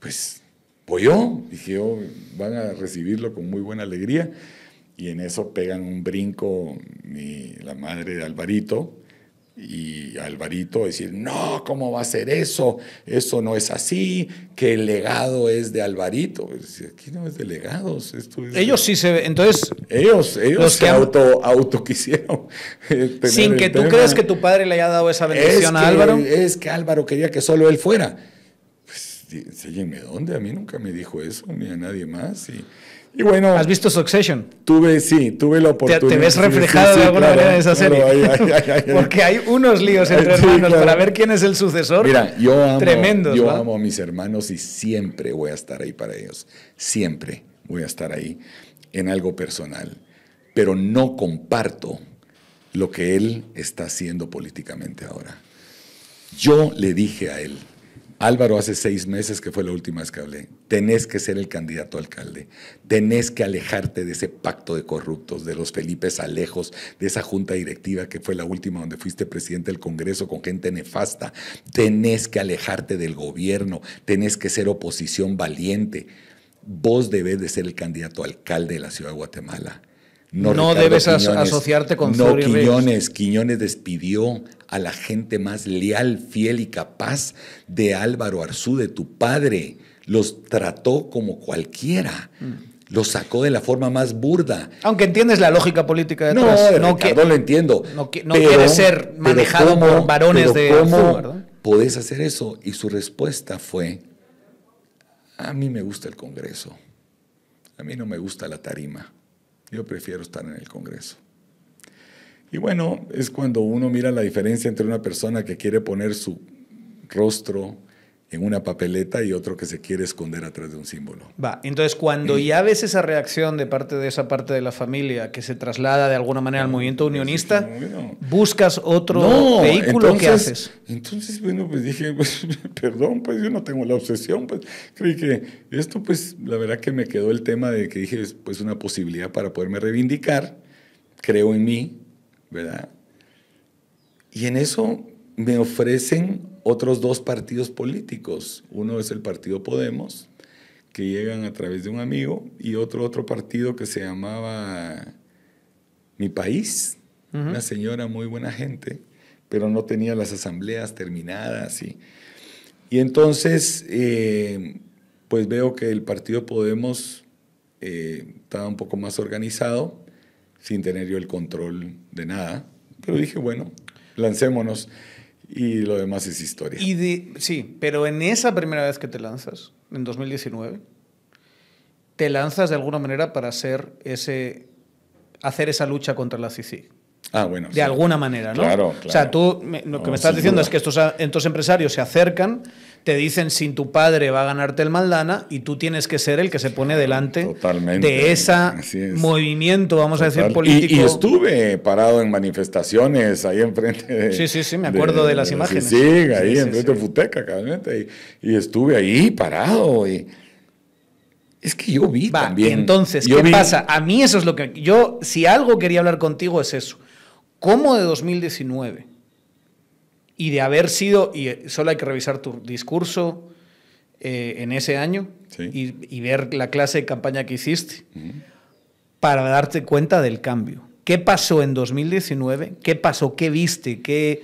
pues voy pues yo. Dije, yo, oh, van a recibirlo con muy buena alegría. Y en eso pegan un brinco la madre de Alvarito y Alvarito decir, no, ¿cómo va a ser eso? Eso no es así, que el legado es de Alvarito. Aquí no es de legados. ellos sí se... Entonces... Ellos, ellos los que auto, auto quisieron. Eh, sin que tú creas que tu padre le haya dado esa bendición es a Álvaro. Es que Álvaro quería que solo él fuera enséñenme dónde, a mí nunca me dijo eso, ni a nadie más. Y, bueno. ¿Has visto Succession? Tuve, sí, tuve la oportunidad. Te, ves reflejado de alguna manera en esa serie. Porque hay unos líos entre hermanos para ver quién es el sucesor. Mira, yo amo, yo amo a mis hermanos y siempre voy a estar ahí para ellos. Siempre voy a estar ahí en algo personal. Pero no comparto lo que él está haciendo políticamente ahora. Yo le dije a él, Álvaro, hace seis meses que fue la última vez que hablé, tenés que ser el candidato alcalde, tenés que alejarte de ese pacto de corruptos, de los Felipe Alejos, de esa junta directiva que fue la última donde fuiste presidente del Congreso con gente nefasta, tenés que alejarte del gobierno, tenés que ser oposición valiente. Vos debes de ser el candidato alcalde de la ciudad de Guatemala. No, debes asociarte con no, Quiñones. Quiñones despidió a la gente más leal, fiel y capaz de Álvaro Arzú, de tu padre. Los trató como cualquiera. Mm. Los lo sacó de la forma más burda. Aunque entiendes la lógica política de No, no, lo entiendo. No, quieres quiere ser manejado como varones de ¿Cómo ¿verdad? podés hacer eso? Y su respuesta fue: A mí me gusta el Congreso. A mí no me gusta la tarima. Yo prefiero estar en el Congreso. Y bueno, es cuando uno mira la diferencia entre una persona que quiere poner su rostro, en una papeleta y otro que se quiere esconder atrás de un símbolo. Va, entonces cuando ya ves esa reacción de parte de esa parte de la familia que se traslada de alguna manera al movimiento pues, unionista, buscas otro vehículo que haces. Entonces, bueno, pues dije, pues, perdón, pues yo no tengo la obsesión, pues creí que esto, pues la verdad que me quedó el tema de que dije, pues una posibilidad para poderme reivindicar, creo en mí, ¿verdad? Y en eso me ofrecen otros dos partidos políticos. Uno es el partido Podemos, que llegan a través de un amigo, y otro, otro partido que se llamaba Mi País, una señora muy buena gente, pero no tenía las asambleas terminadas. Y, y entonces, eh, pues veo que el partido Podemos eh, estaba un poco más organizado, sin tener yo el control de nada. Pero dije, bueno, lancémonos. Y lo demás es historia. Y sí, pero en esa primera vez que te lanzas, en 2019, te lanzas de alguna manera para hacer, ese, hacer esa lucha contra la CICIG. Ah, de alguna manera, ¿no? O sea, tú lo que me estás diciendo es que ah, estos, empresarios se acercan, te dicen sin tu padre va a ganarte el Maldana y tú tienes que ser el que se pone delante de ese movimiento, vamos a decir, político. Y, estuve parado en manifestaciones ahí enfrente de... Sí, sí, sí, me acuerdo de, las imágenes. Sí, ahí enfrente Futeca, claramente. Y, estuve ahí parado Es que yo vi Va, Entonces, ¿qué pasa? A mí eso es lo que. Yo, si algo quería hablar contigo, es eso. ¿Cómo de 2019, y de haber sido, y eh, solo hay que revisar tu discurso eh, en ese año y, ver la clase de campaña que hiciste, para darte cuenta del cambio. ¿Qué pasó en 2019? ¿Qué pasó? ¿Qué viste? ¿Qué,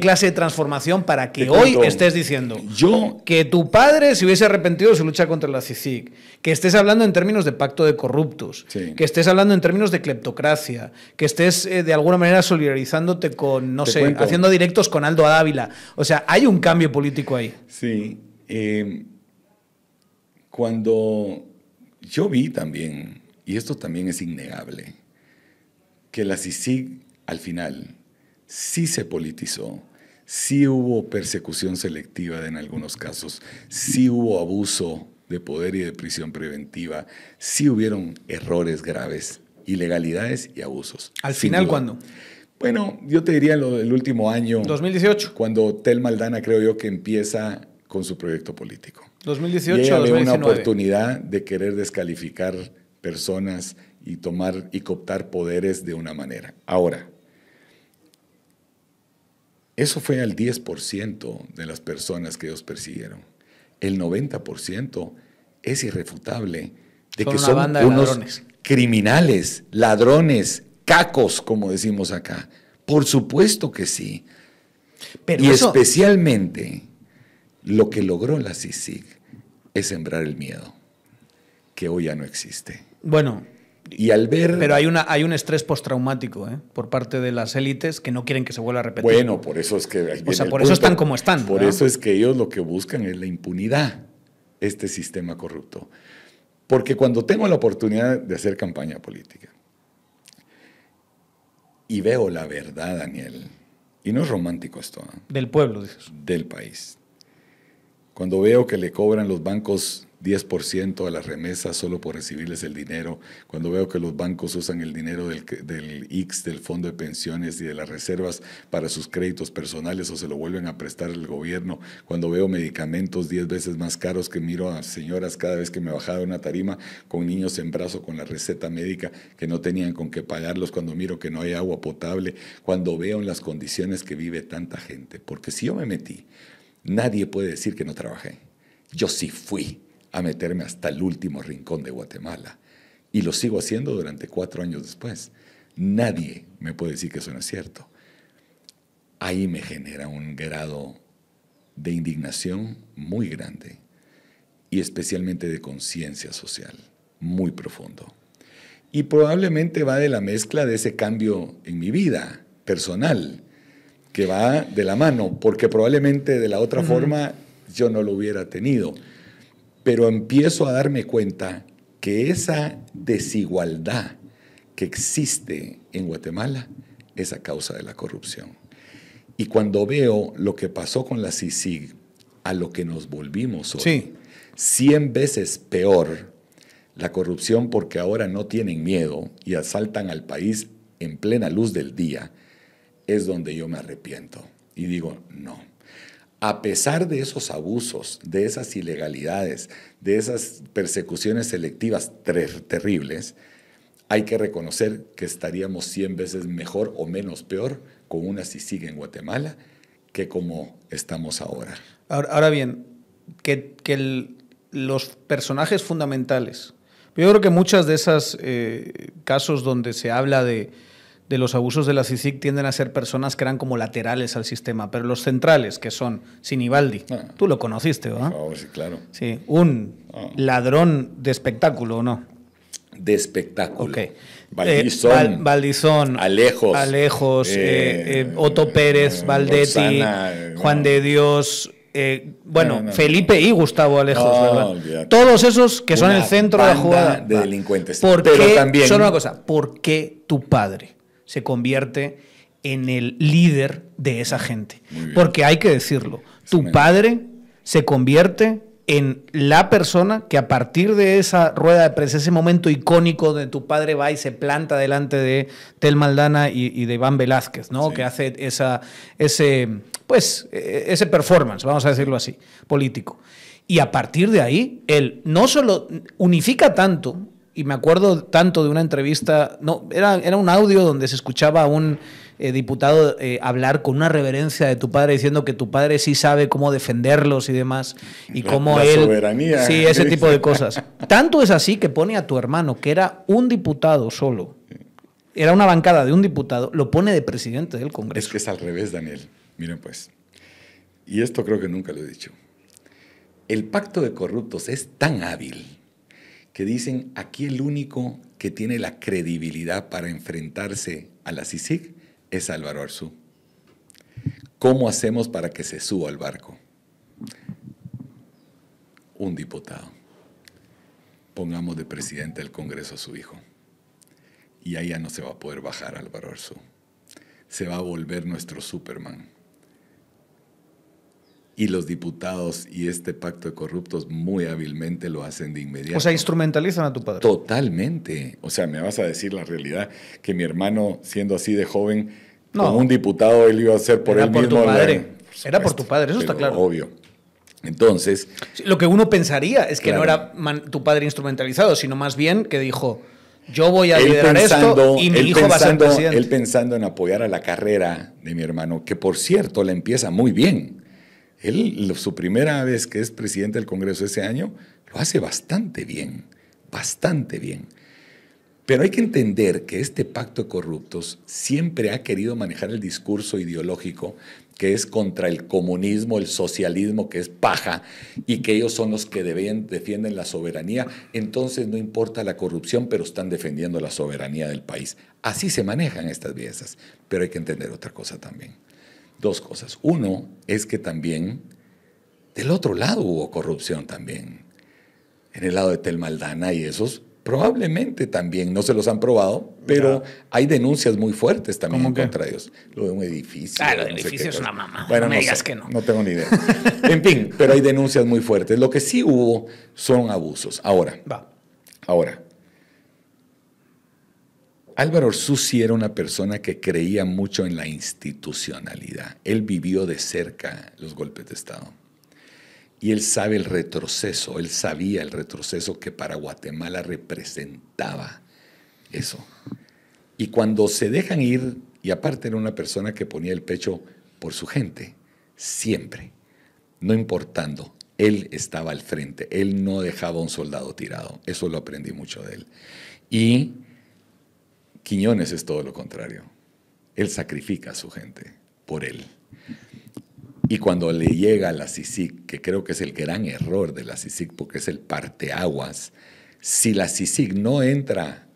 clase de transformación para que hoy estés diciendo yo que tu padre se hubiese arrepentido de su lucha contra la CICIC? Que estés hablando en términos de pacto de corruptos, que estés hablando en términos de cleptocracia, que estés eh, de alguna manera solidarizándote con, no sé, haciendo directos con Aldo Adávila. O sea, hay un cambio político ahí. Sí. Em, cuando yo vi también, y esto también es innegable, que la CICIG al final sí se politizó, sí hubo persecución selectiva en algunos casos, sí hubo abuso de poder y de prisión preventiva, sí hubieron errores graves, ilegalidades y abusos. ¿Al final cuándo? Bueno, yo te diría lo del último año. 2018. Cuando Tel Maldana creo yo que empieza con su proyecto político. 2018. Y una oportunidad de querer descalificar personas, y tomar y cooptar poderes de una manera. Ahora, eso fue al 10% de las personas que ellos persiguieron. El 90% es irrefutable de que son unos criminales, ladrones, cacos, como decimos acá. Por supuesto que sí. y especialmente lo que logró la CICIG es sembrar el miedo, que hoy ya no existe. Bueno, pero hay, una, hay un estrés postraumático ¿eh? por parte de las élites que no quieren que se vuelva a repetir. Bueno, por eso es que... O sea, por eso están como están. Por eso es que ellos lo que buscan es la impunidad, este sistema corrupto. Porque cuando tengo la oportunidad de hacer campaña política y veo la verdad, Daniel, y no es romántico esto. ¿eh? Del pueblo, dices. Del país. Cuando veo que le cobran los bancos 10% a las remesas solo por recibirles el dinero, cuando veo que los bancos usan el dinero del, del IX, del Fondo de Pensiones y de las reservas para sus créditos personales o se lo vuelven a prestar el gobierno, cuando veo medicamentos 10 veces más caros que miro a señoras cada vez que me bajaba de una tarima con niños en brazo con la receta médica que no tenían con qué pagarlos, cuando miro que no hay agua potable, cuando veo en las condiciones que vive tanta gente, porque si yo me metí, nadie puede decir que no trabajé. Yo sí fui a meterme hasta el último rincón de Guatemala. Y lo sigo haciendo durante cuatro años después. Nadie me puede decir que eso no es cierto. Ahí me genera un grado de indignación muy grande y especialmente de conciencia social muy profundo. Y probablemente va de la mezcla de ese cambio en mi vida personal, que va de la mano, porque probablemente de la otra forma yo no lo hubiera tenido. Pero empiezo a darme cuenta que esa desigualdad que existe en Guatemala es a causa de la corrupción. Y cuando veo lo que pasó con la CICIG, a lo que nos volvimos hoy, sí. 100 veces peor la corrupción porque ahora no tienen miedo y asaltan al país en plena luz del día, es donde yo me arrepiento y digo, no, a pesar de esos abusos, de esas ilegalidades, de esas persecuciones selectivas terribles, hay que reconocer que estaríamos 100 veces mejor o menos peor con una sigue en Guatemala que como estamos ahora. Ahora, bien, que, los personajes fundamentales, yo creo que muchas de esos eh, casos donde se habla de, de los abusos de la CICIC tienden a ser personas que eran como laterales al sistema, pero los centrales, que son Sinibaldi, ah. tú lo conociste, ¿verdad? sí, claro. Sí, un ah. ladrón de espectáculo, ¿o no? De espectáculo. Eh, Valdizón. Alejos. Alejos. Eh, eh, Otto Pérez, Valdetti, Juan de Dios. bueno, Felipe y Gustavo Alejos, ¿verdad? Todos esos que son el centro de la jugada. De delincuentes. Pero también. Solo una cosa, ¿por qué tu padre se convierte en el líder de esa gente. Porque hay que decirlo, tu padre se convierte en la persona que a partir de esa rueda de prensa, ese momento icónico de tu padre va y se planta delante de Tel Maldana y, de Iván Velázquez, ¿no? Que hace esa, ese, pues, e-, ese performance, vamos a decirlo así, político. Y a partir de ahí, él no solo unifica tanto y me acuerdo tanto de una entrevista, no, era, era un audio donde se escuchaba a un eh, diputado eh, hablar con una reverencia de tu padre diciendo que tu padre sí sabe cómo defenderlos y demás, y cómo la él... Soberanía. Sí, ese tipo de cosas. tanto es así que pone a tu hermano, que era un diputado solo, era una bancada de un diputado, lo pone de presidente del Congreso. Es que es al revés, Daniel. Miren pues, y esto creo que nunca lo he dicho. El pacto de corruptos es tan hábil que dicen, aquí el único que tiene la credibilidad para enfrentarse a la CICIG es Álvaro Arzú. ¿Cómo hacemos para que se suba al barco? Un diputado. Pongamos de presidente del Congreso a su hijo. Y ahí ya no se va a poder bajar Álvaro Arzu. Se va a volver nuestro Superman y los diputados y este pacto de corruptos muy hábilmente lo hacen de inmediato. O sea, instrumentalizan a tu padre. Totalmente. O sea, me vas a decir la realidad, que mi hermano, siendo así de joven, como un diputado, él iba a ser por él por mismo. Tu padre. Era por tu padre, eso está claro. Obvio. Entonces. Lo que uno pensaría es que no era tu padre instrumentalizado, sino más bien que dijo: Yo voy a liderar esto y mi hijo va a ser presidente. Él pensando en apoyar a la carrera de mi hermano, que por cierto la empieza muy bien. Él, su primera vez que es presidente del Congreso ese año, lo hace bastante bien, bastante bien. Pero hay que entender que este pacto de corruptos siempre ha querido manejar el discurso ideológico que es contra el comunismo, el socialismo, que es paja, y que ellos son los que defienden la soberanía. Entonces no importa la corrupción, pero están defendiendo la soberanía del país. Así se manejan estas piezas. Pero hay que entender otra cosa también dos cosas. Uno es que también del otro lado hubo corrupción también. En el lado de Telmaldana y esos, probablemente también, no se los han probado, pero hay denuncias muy fuertes también contra ellos. Lo de un edificio. Ah, el edificio es una mamá. Bueno, no me digas que no. No tengo ni idea. en fin, pero hay denuncias muy fuertes. Lo que sí hubo son abusos. Ahora, Va. ahora, Álvaro Orsusi era una persona que creía mucho en la institucionalidad. Él vivió de cerca los golpes de Estado. Y él sabe el retroceso, él sabía el retroceso que para Guatemala representaba eso. Y cuando se dejan ir, y aparte era una persona que ponía el pecho por su gente, siempre, no importando, él estaba al frente, él no dejaba a un soldado tirado. Eso lo aprendí mucho de él. Y Quiñones es todo lo contrario. Él sacrifica a su gente por él. Y cuando le llega a la CICIC, que creo que es el gran error de la CICIC porque es el parteaguas, si la CICIC no entra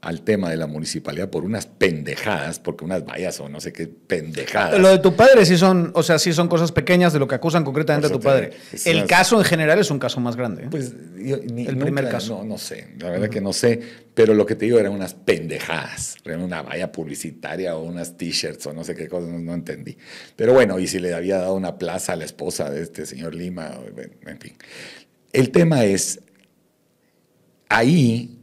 al tema de la municipalidad por unas pendejadas, porque unas vallas o no sé qué pendejadas. Lo de tu padre sí son, o sea, sí son cosas pequeñas de lo que acusan concretamente a tu padre. El caso en general es un caso más grande. ¿eh? Pues el primer caso. No, sé, la verdad que no sé, pero lo que te digo eran unas pendejadas, Era una valla publicitaria o unas t-shirts o no sé qué cosas, no, entendí. Pero bueno, y si le había dado una plaza a la esposa de este señor Lima, en fin. El tema es, ahí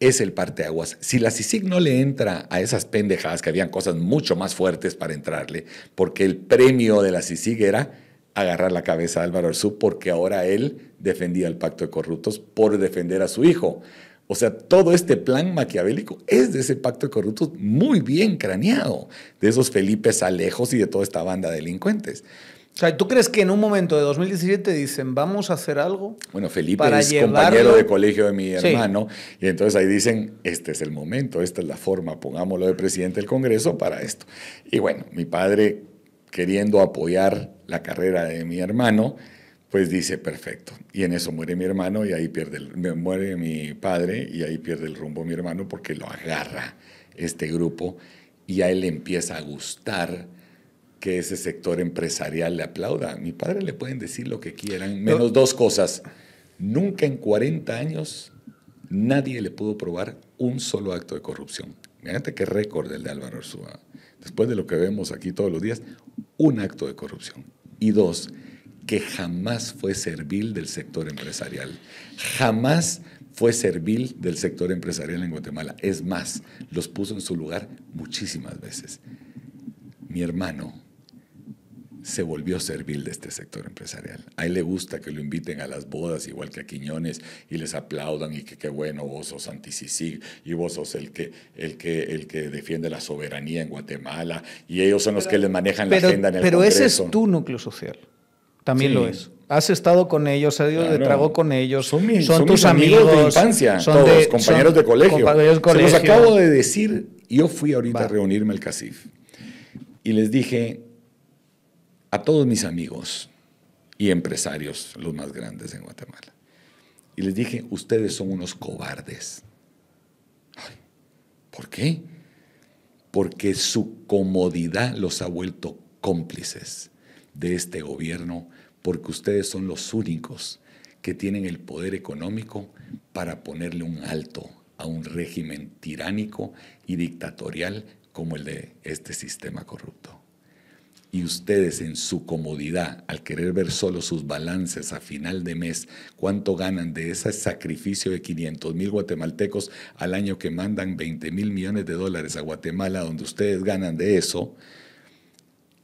es el parteaguas. Si la CICIG no le entra a esas pendejadas, que habían cosas mucho más fuertes para entrarle, porque el premio de la CICIG era agarrar la cabeza a Álvaro Arzú, porque ahora él defendía el pacto de corruptos por defender a su hijo. O sea, todo este plan maquiavélico es de ese pacto de corruptos muy bien craneado, de esos Felipe Alejos y de toda esta banda de delincuentes. O sea, ¿tú crees que en un momento de 2017 dicen, vamos a hacer algo? Bueno, Felipe es compañero de colegio de mi hermano, y entonces ahí dicen, este es el momento, esta es la forma, pongámoslo de presidente del Congreso para esto. Y bueno, mi padre, queriendo apoyar la carrera de mi hermano, pues dice, perfecto. Y en eso muere mi hermano y ahí pierde, el, muere mi padre y ahí pierde el rumbo mi hermano porque lo agarra este grupo y a él le empieza a gustar que ese sector empresarial le aplauda. A mi padre le pueden decir lo que quieran, menos dos cosas. Nunca en 40 años nadie le pudo probar un solo acto de corrupción. Fíjate qué récord el de Álvaro Ursúa. Después de lo que vemos aquí todos los días, un acto de corrupción. Y dos, que jamás fue servil del sector empresarial. Jamás fue servil del sector empresarial en Guatemala. Es más, los puso en su lugar muchísimas veces. Mi hermano, se volvió servil de este sector empresarial. A él le gusta que lo inviten a las bodas, igual que a Quiñones, y les aplaudan y que qué bueno, vos sos anti-SISIG y vos sos el que, el, que, el que defiende la soberanía en Guatemala, y ellos son los que les manejan la agenda en el Pero ese es tu núcleo social, también lo es. Has estado con ellos, has ido de trago con ellos. Son, tus amigos, de infancia, son todos, compañeros de colegio. los acabo de decir, yo fui ahorita a reunirme al CACIF y les dije, a todos mis amigos y empresarios, los más grandes en Guatemala. Y les dije, ustedes son unos cobardes. ¿Por qué? Porque su comodidad los ha vuelto cómplices de este gobierno, porque ustedes son los únicos que tienen el poder económico para ponerle un alto a un régimen tiránico y dictatorial como el de este sistema corrupto y ustedes en su comodidad, al querer ver solo sus balances a final de mes, cuánto ganan de ese sacrificio de 500 mil guatemaltecos al año que mandan 20 mil millones de dólares a Guatemala, donde ustedes ganan de eso,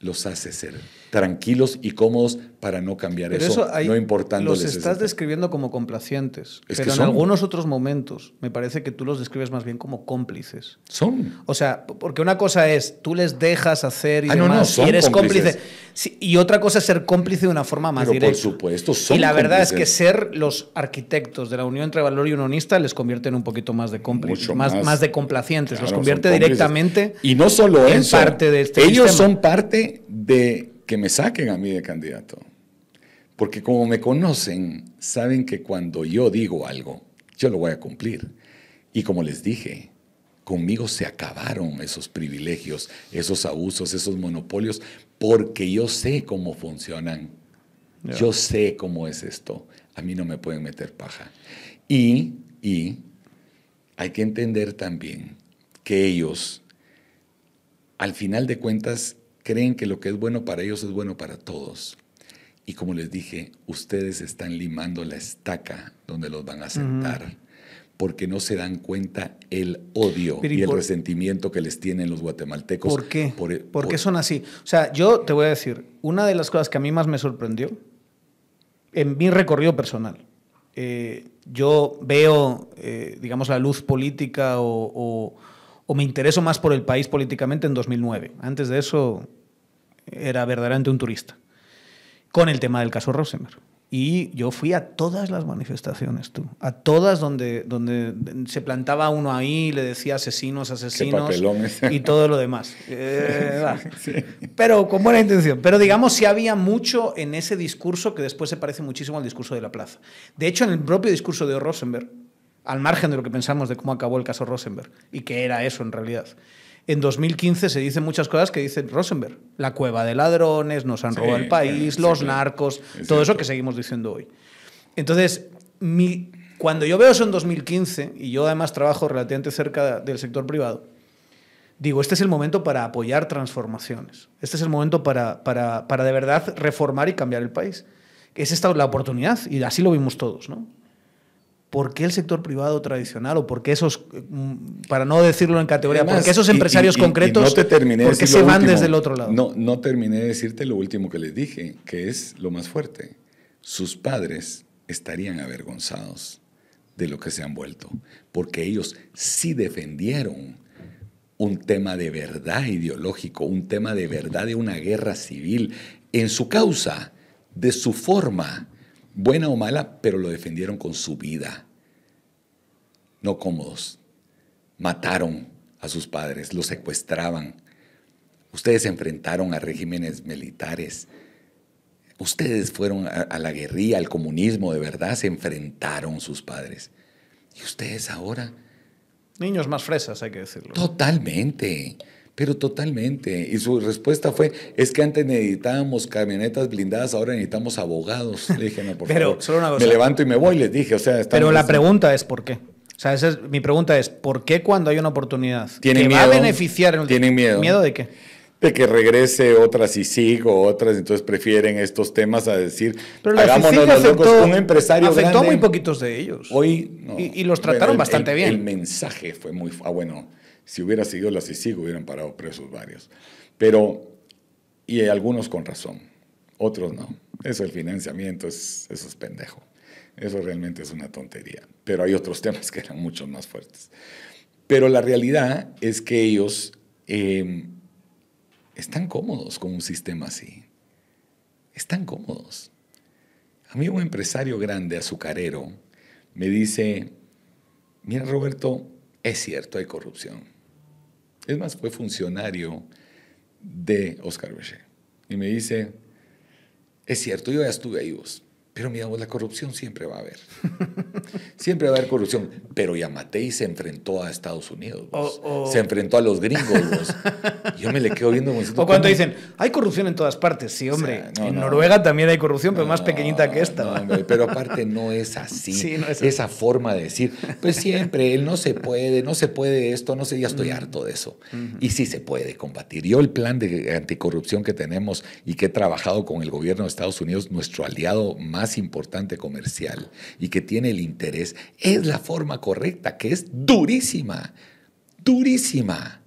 los hace ser tranquilos y cómodos para no cambiar eso, no importándoles. Los estás describiendo como complacientes, pero en algunos otros momentos me parece que tú los describes más bien como cómplices. Son. O sea, porque una cosa es tú les dejas hacer y ah, eres cómplice. y otra cosa es ser cómplice de una forma más directa. Por supuesto, son. Y la verdad es que ser los arquitectos de la unión entre valor y unionista les convierte en un poquito más de cómplices, más, más, de complacientes, los convierte directamente. Y no solo en parte de este ellos son parte de que me saquen a mí de candidato. Porque como me conocen, saben que cuando yo digo algo, yo lo voy a cumplir. Y como les dije, conmigo se acabaron esos privilegios, esos abusos, esos monopolios, porque yo sé cómo funcionan. Yo sé cómo es esto. A mí no me pueden meter paja. Y, y hay que entender también que ellos, al final de cuentas, creen que lo que es bueno para ellos es bueno para todos. Y como les dije, ustedes están limando la estaca donde los van a sentar. Porque no se dan cuenta el odio y, el resentimiento que les tienen los guatemaltecos. ¿Por qué? Por, e-, qué son así? O sea, yo te voy a decir, una de las cosas que a mí más me sorprendió en mi recorrido personal, eh, yo veo, eh, digamos, la luz política o o me intereso más por el país políticamente en 2009. Antes de eso era verdaderamente un turista. Con el tema del caso Rosenberg. Y yo fui a todas las manifestaciones, tú. A todas donde, donde se plantaba uno ahí, y le decía asesinos, asesinos y todo lo demás. Eh, Pero con buena intención. Pero digamos, si había mucho en ese discurso que después se parece muchísimo al discurso de la plaza. De hecho, en el propio discurso de Rosenberg, al margen de lo que pensamos de cómo acabó el caso Rosenberg y que era eso en realidad. En 2015 se dicen muchas cosas que dicen Rosenberg, la cueva de ladrones, nos han robado el país, los narcos, todo eso que seguimos diciendo hoy. Entonces, mi, cuando yo veo eso en 2015, y yo además trabajo relativamente cerca del sector privado, digo, este es el momento para apoyar transformaciones, este es el momento para, para, para de verdad reformar y cambiar el país. Es esta la oportunidad, y así lo vimos todos, ¿no? ¿por qué el sector privado tradicional o por qué esos, eh, mm, para no decirlo en categoría, por qué esos empresarios concretos, no por qué se van desde el otro lado? No, no terminé de decirte lo último que les dije, que es lo más fuerte. Sus padres estarían avergonzados de lo que se han vuelto, porque ellos sí defendieron un tema de verdad ideológico, un tema de verdad de una guerra civil, en su causa, de su forma, buena o mala, pero lo defendieron con su vida no cómodos. Mataron a sus padres, los secuestraban. Ustedes se enfrentaron a regímenes militares. Ustedes fueron a, la guerrilla, al comunismo, de verdad se enfrentaron sus padres. Y ustedes ahora... Niños más fresas, hay que decirlo. Totalmente, pero totalmente. Y su respuesta fue, es que antes necesitábamos camionetas blindadas, ahora necesitamos abogados. Le dije, no, pero, Solo una cosa. Me levanto y me voy, les dije. O sea, pero la pregunta es, ¿por qué? O sea, mi pregunta es, ¿por qué cuando hay una oportunidad tienen va a beneficiar tienen miedo. ¿Miedo de qué? De que regrese otras y o otras, entonces prefieren estos temas a decir, Pero hagámonos los afectó, Un empresario afectó muy poquitos de ellos. Hoy y, los trataron bastante bien. El mensaje fue muy... Ah, bueno, si hubiera seguido las sigo hubieran parado presos varios. Pero, y algunos con razón, otros no. Eso el financiamiento es, eso es pendejo. Eso realmente es una tontería. Pero hay otros temas que eran mucho más fuertes. Pero la realidad es que ellos em, están cómodos con un sistema así. Están cómodos. A mí un empresario grande, azucarero, me dice, mira Roberto, es cierto, hay corrupción. Es más, fue funcionario de Oscar Bechet. Y me dice, es cierto, yo ya estuve ahí vos. Pero mira, la corrupción siempre va a haber. siempre va a haber corrupción. Pero Yamatei se enfrentó a Estados Unidos. Se enfrentó a los gringos. Yo me le quedo viendo. o cuando dicen, hay corrupción en todas partes. Sí, hombre. en Noruega también hay corrupción, pero más pequeñita que esta. pero aparte no es así. Esa forma de decir, pues siempre, él no se puede, no se puede esto, no sé, ya estoy mm. harto de eso. Mm. Y sí se puede combatir. Yo el plan de anticorrupción que tenemos y que he trabajado con el gobierno de Estados Unidos, nuestro aliado más importante comercial y que tiene el interés, es la forma correcta, que es durísima, durísima.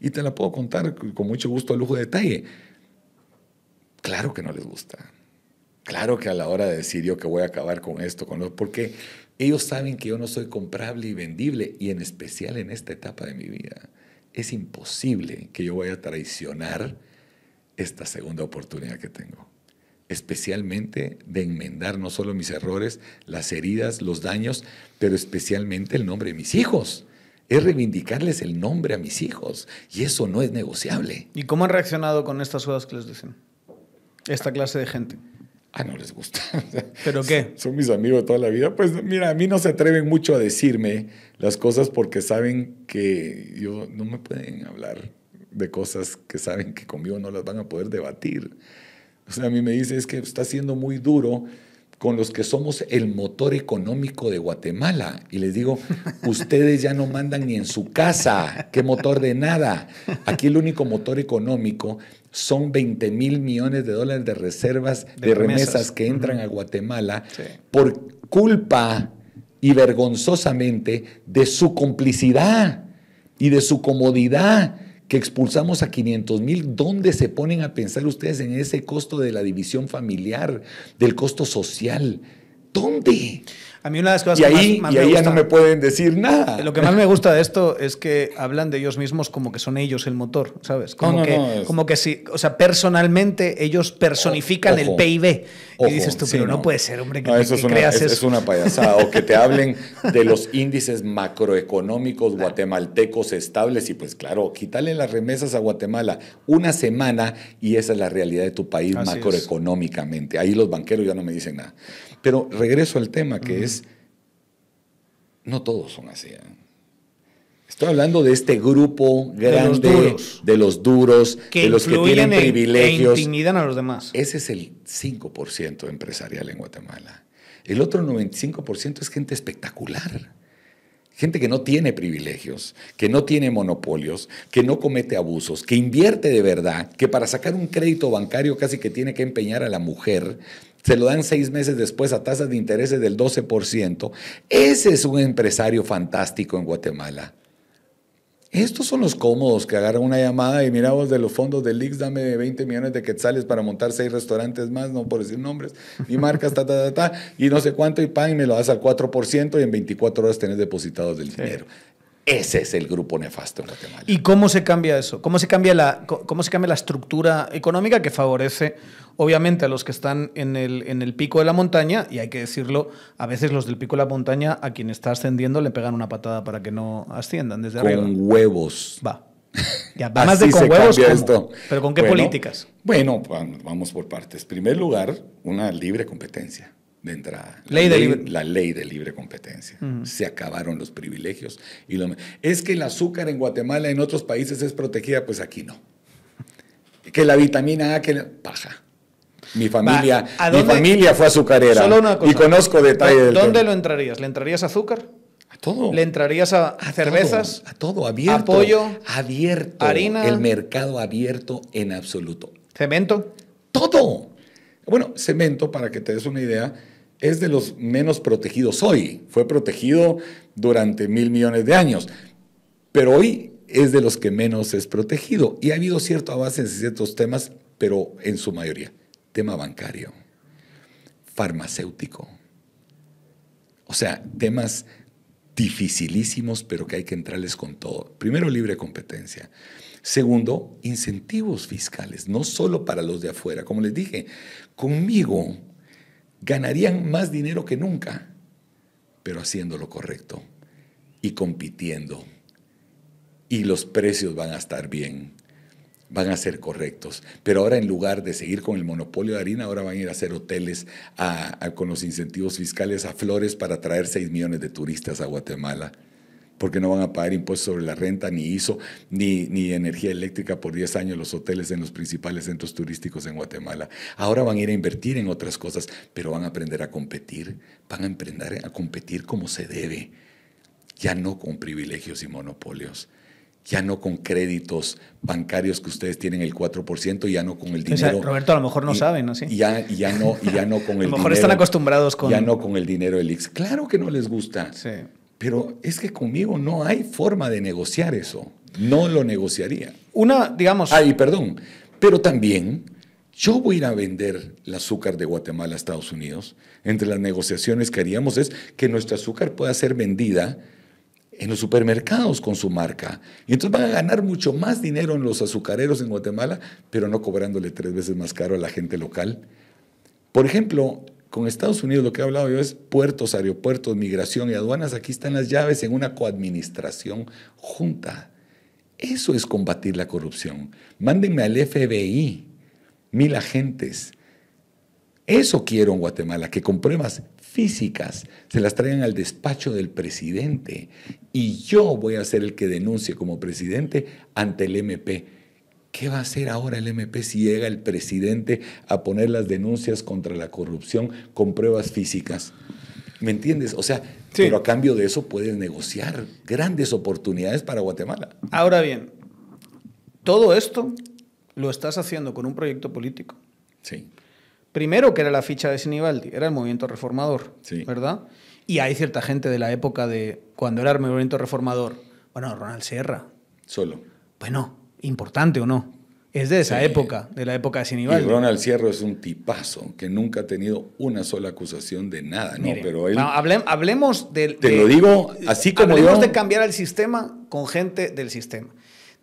Y te la puedo contar con mucho gusto, a lujo de detalle. Claro que no les gusta. Claro que a la hora de decir yo que voy a acabar con esto, con lo, porque ellos saben que yo no soy comprable y vendible, y en especial en esta etapa de mi vida. Es imposible que yo vaya a traicionar esta segunda oportunidad que tengo especialmente de enmendar no solo mis errores, las heridas, los daños, pero especialmente el nombre de mis hijos. Es reivindicarles el nombre a mis hijos y eso no es negociable. ¿Y cómo han reaccionado con estas cosas que les dicen? Esta clase de gente. Ah, no les gusta. ¿Pero qué? Son mis amigos de toda la vida. Pues mira, a mí no se atreven mucho a decirme las cosas porque saben que yo no me pueden hablar de cosas que saben que conmigo no las van a poder debatir. O sea, a mí me dice, es que está siendo muy duro con los que somos el motor económico de Guatemala. Y les digo, ustedes ya no mandan ni en su casa, qué motor de nada. Aquí el único motor económico son 20 mil millones de dólares de reservas de, remesas. que entran a Guatemala por culpa y vergonzosamente de su complicidad y de su comodidad que expulsamos a 500 mil, ¿dónde se ponen a pensar ustedes en ese costo de la división familiar, del costo social? ¿Dónde? A mí una de las cosas ahí, y ya no me pueden decir nada. Lo que más me gusta de esto es que hablan de ellos mismos como que son ellos el motor, ¿sabes? Como, que, como que sí, o sea, personalmente ellos personifican el PIB. y dices tú, pero no. puede ser, hombre, que, una, creas Es una payasada. o que te hablen de los índices macroeconómicos guatemaltecos estables y pues claro, quítale las remesas a Guatemala una semana y esa es la realidad de tu país macroeconómicamente. Ahí los banqueros ya no me dicen nada. Pero regreso al tema que es, no todos son así. ¿eh? Estoy hablando de este grupo grande de los duros, de los, que, tienen e privilegios. intimidan a los demás. Ese es el 5% empresarial en Guatemala. El otro 95% es gente espectacular. Gente que no tiene privilegios, que no tiene monopolios, que no comete abusos, que invierte de verdad, que para sacar un crédito bancario casi que tiene que empeñar a la mujer se lo dan seis meses después a tasas de interés del 12%. Ese es un empresario fantástico en Guatemala. Estos son los cómodos que agarran una llamada y miramos de los fondos del Lix, dame 20 millones de quetzales para montar seis restaurantes más, no por decir nombres, y marcas, ta, ta, y no sé cuánto, y pan, y me lo das al 4% y en 24 horas tenés depositado del dinero. Ese es el grupo nefasto en Guatemala. ¿Y cómo se cambia eso? ¿Cómo se cambia la, cómo se cambia la estructura económica que favorece, obviamente, a los que están en el, pico de la montaña? Y hay que decirlo, a veces los del pico de la montaña, a quien está ascendiendo, le pegan una patada para que no asciendan desde con Con huevos. Va. más de con huevos. ¿Pero con qué políticas? Bueno, vamos por partes. En primer lugar, una libre competencia de entrada. La ley, de, libre competencia. Se acabaron los privilegios. Y lo, es que el azúcar en Guatemala, y en otros países es protegida, pues aquí no. Que la vitamina A, que la, paja. Mi familia, mi familia fue azucarera. y conozco detalle ¿Dónde lo entrarías? ¿Le entrarías a azúcar? A todo. ¿Le entrarías a, cervezas? a todo, abierto. Apoyo. Abierto. Harina. El mercado abierto en absoluto. ¿Cemento? Todo. Bueno, cemento, para que te des una idea, es de los menos protegidos hoy. Fue protegido durante mil millones de años, pero hoy es de los que menos es protegido. Y ha habido cierto avance en ciertos temas, pero en su mayoría. Tema bancario, farmacéutico. O sea, temas dificilísimos, pero que hay que entrarles con todo. Primero, libre competencia. Segundo, incentivos fiscales, no solo para los de afuera. Como les dije, conmigo ganarían más dinero que nunca, pero haciendo lo correcto y compitiendo. Y los precios van a estar bien, van a ser correctos. Pero ahora en lugar de seguir con el monopolio de harina, ahora van a ir a hacer hoteles con los incentivos fiscales a Flores para traer 6 millones de turistas a Guatemala porque no van a pagar impuestos sobre la renta, ni ISO, ni, energía eléctrica por 10 años los hoteles en los principales centros turísticos en Guatemala. Ahora van a ir a invertir en otras cosas, pero van a aprender a competir, van a emprender a competir como se debe, ya no con privilegios y monopolios ya no con créditos bancarios que ustedes tienen el 4%, ya no con el dinero. Roberto, a lo mejor no saben, ¿no? Ya, ya, no, ya no con el dinero. a lo mejor están acostumbrados con. Ya no con el dinero del Ix. Claro que no les gusta. Sí. Pero es que conmigo no hay forma de negociar eso. No lo negociaría. Una, digamos. Ay, perdón. Pero también yo voy a ir a vender el azúcar de Guatemala a Estados Unidos. Entre las negociaciones que haríamos es que nuestro azúcar pueda ser vendida en los supermercados con su marca. Y entonces van a ganar mucho más dinero en los azucareros en Guatemala, pero no cobrándole tres veces más caro a la gente local. Por ejemplo, con Estados Unidos lo que he hablado yo es puertos, aeropuertos, migración y aduanas. Aquí están las llaves en una coadministración junta. Eso es combatir la corrupción. Mándenme al FBI, mil agentes. Eso quiero en Guatemala, que con pruebas físicas se las traigan al despacho del presidente. Y yo voy a ser el que denuncie como presidente ante el MP ¿Qué va a hacer ahora el MP si llega el presidente a poner las denuncias contra la corrupción con pruebas físicas? ¿Me entiendes? O sea, pero a cambio de eso puedes negociar grandes oportunidades para Guatemala. Ahora bien, todo esto lo estás haciendo con un proyecto político. Sí. Primero que era la ficha de Sinibaldi, era el movimiento reformador, sí. ¿verdad? Y hay cierta gente de la época de cuando era el movimiento reformador, bueno, Ronald Sierra. Solo. Bueno, pues importante o no. Es de esa época, de la época de Sinibaldi. Y Ronald Cierro es un tipazo que nunca ha tenido una sola acusación de nada, ¿no? Pero él. hablemos del. Te lo digo así como hablemos de cambiar el sistema con gente del sistema.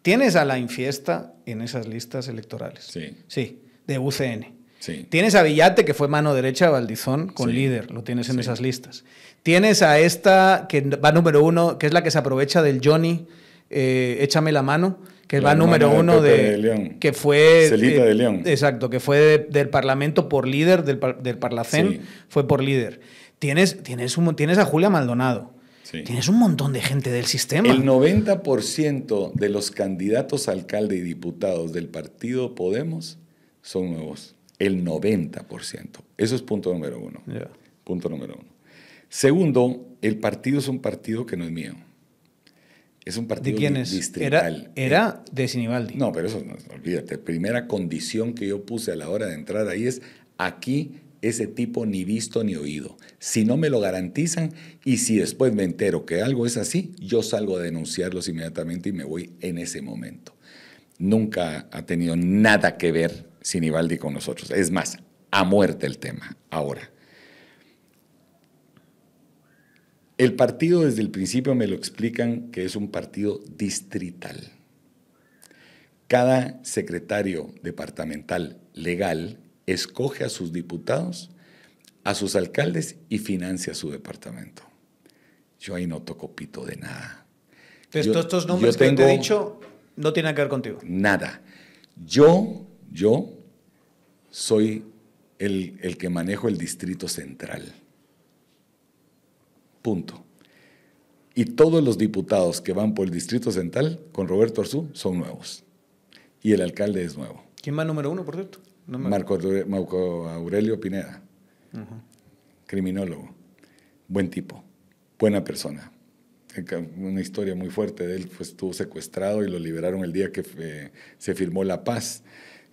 Tienes a la infiesta en esas listas electorales. Sí. Sí, de UCN. Sí. Tienes a Villate, que fue mano derecha de Valdizón, con líder, lo tienes en esas listas. Tienes a esta que va número uno, que es la que se aprovecha del Johnny, eh, échame la mano que va número uno de, que fue Celita León. Exacto, que fue del Parlamento por líder, del, del Parlacén, fue por líder. Tienes, tienes, un, tienes a Julia Maldonado. Tienes un montón de gente del sistema. El 90% de los candidatos a alcalde y diputados del partido Podemos son nuevos. El 90%. Eso es punto número uno. Punto número uno. Segundo, el partido es un partido que no es mío. Es un partido distrital. Era, eh. de Sinibaldi. No, pero eso, olvídate. Primera condición que yo puse a la hora de entrar ahí es, aquí ese tipo ni visto ni oído. Si no me lo garantizan y si después me entero que algo es así, yo salgo a denunciarlos inmediatamente y me voy en ese momento. Nunca ha tenido nada que ver Sinibaldi con nosotros. Es más, a muerte el tema ahora. El partido desde el principio me lo explican que es un partido distrital. Cada secretario departamental legal escoge a sus diputados, a sus alcaldes y financia su departamento. Yo ahí no toco pito de nada. Entonces, estos nombres que te he dicho no tienen que ver contigo. Nada. Yo, yo soy el que manejo el distrito central. Punto. Y todos los diputados que van por el Distrito Central con Roberto Arzú son nuevos. Y el alcalde es nuevo. ¿Quién más número uno, por cierto? Marco, Aurelio Pineda, criminólogo, buen tipo, buena persona. Eh, una historia muy fuerte de él, pues, estuvo secuestrado y lo liberaron el día que eh, se firmó la paz.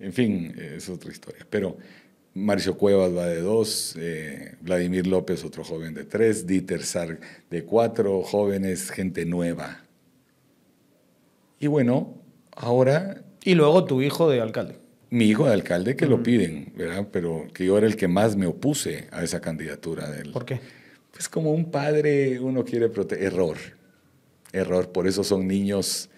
En fin, eh, es otra historia. Pero Marcio Cuevas va de dos, eh, Vladimir López, otro joven de tres, Dieter Sarg de cuatro, jóvenes, gente nueva. Y bueno, ahora... Y luego tu hijo de alcalde. Mi hijo de alcalde que lo piden, ¿verdad? Pero que yo era el que más me opuse a esa candidatura. Del, ¿Por qué? Pues como un padre uno quiere proteger... Error, error. Por eso son niños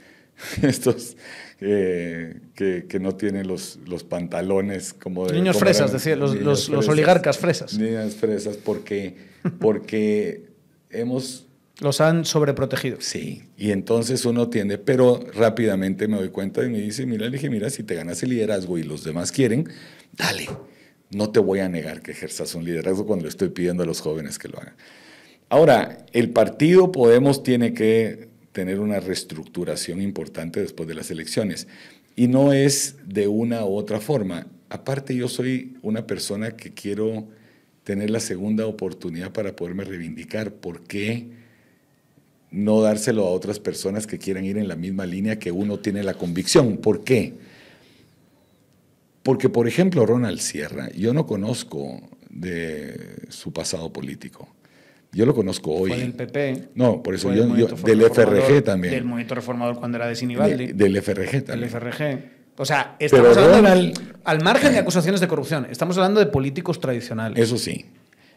estos eh, que, no tienen los, los pantalones como de... Niños fresas, decía, los, los, los, oligarcas fresas. Niñas fresas, porque, porque hemos... Los han sobreprotegido. Sí, y entonces uno tiende, pero rápidamente me doy cuenta y me dice, mira, le dije, mira, si te ganas el liderazgo y los demás quieren, dale, no te voy a negar que ejerzas un liderazgo cuando le estoy pidiendo a los jóvenes que lo hagan. Ahora, el partido Podemos tiene que tener una reestructuración importante después de las elecciones. Y no es de una u otra forma. Aparte, yo soy una persona que quiero tener la segunda oportunidad para poderme reivindicar. ¿Por qué no dárselo a otras personas que quieran ir en la misma línea que uno tiene la convicción? ¿Por qué? Porque, por ejemplo, Ronald Sierra, yo no conozco de su pasado político. Yo lo conozco hoy. Fue del PP. No, por eso yo, del FRG también. Del movimiento reformador cuando era de Sinibaldi. del FRG también. Del FRG. O sea, estamos hablando al margen de eh. acusaciones de corrupción, estamos hablando de políticos tradicionales. Eso sí,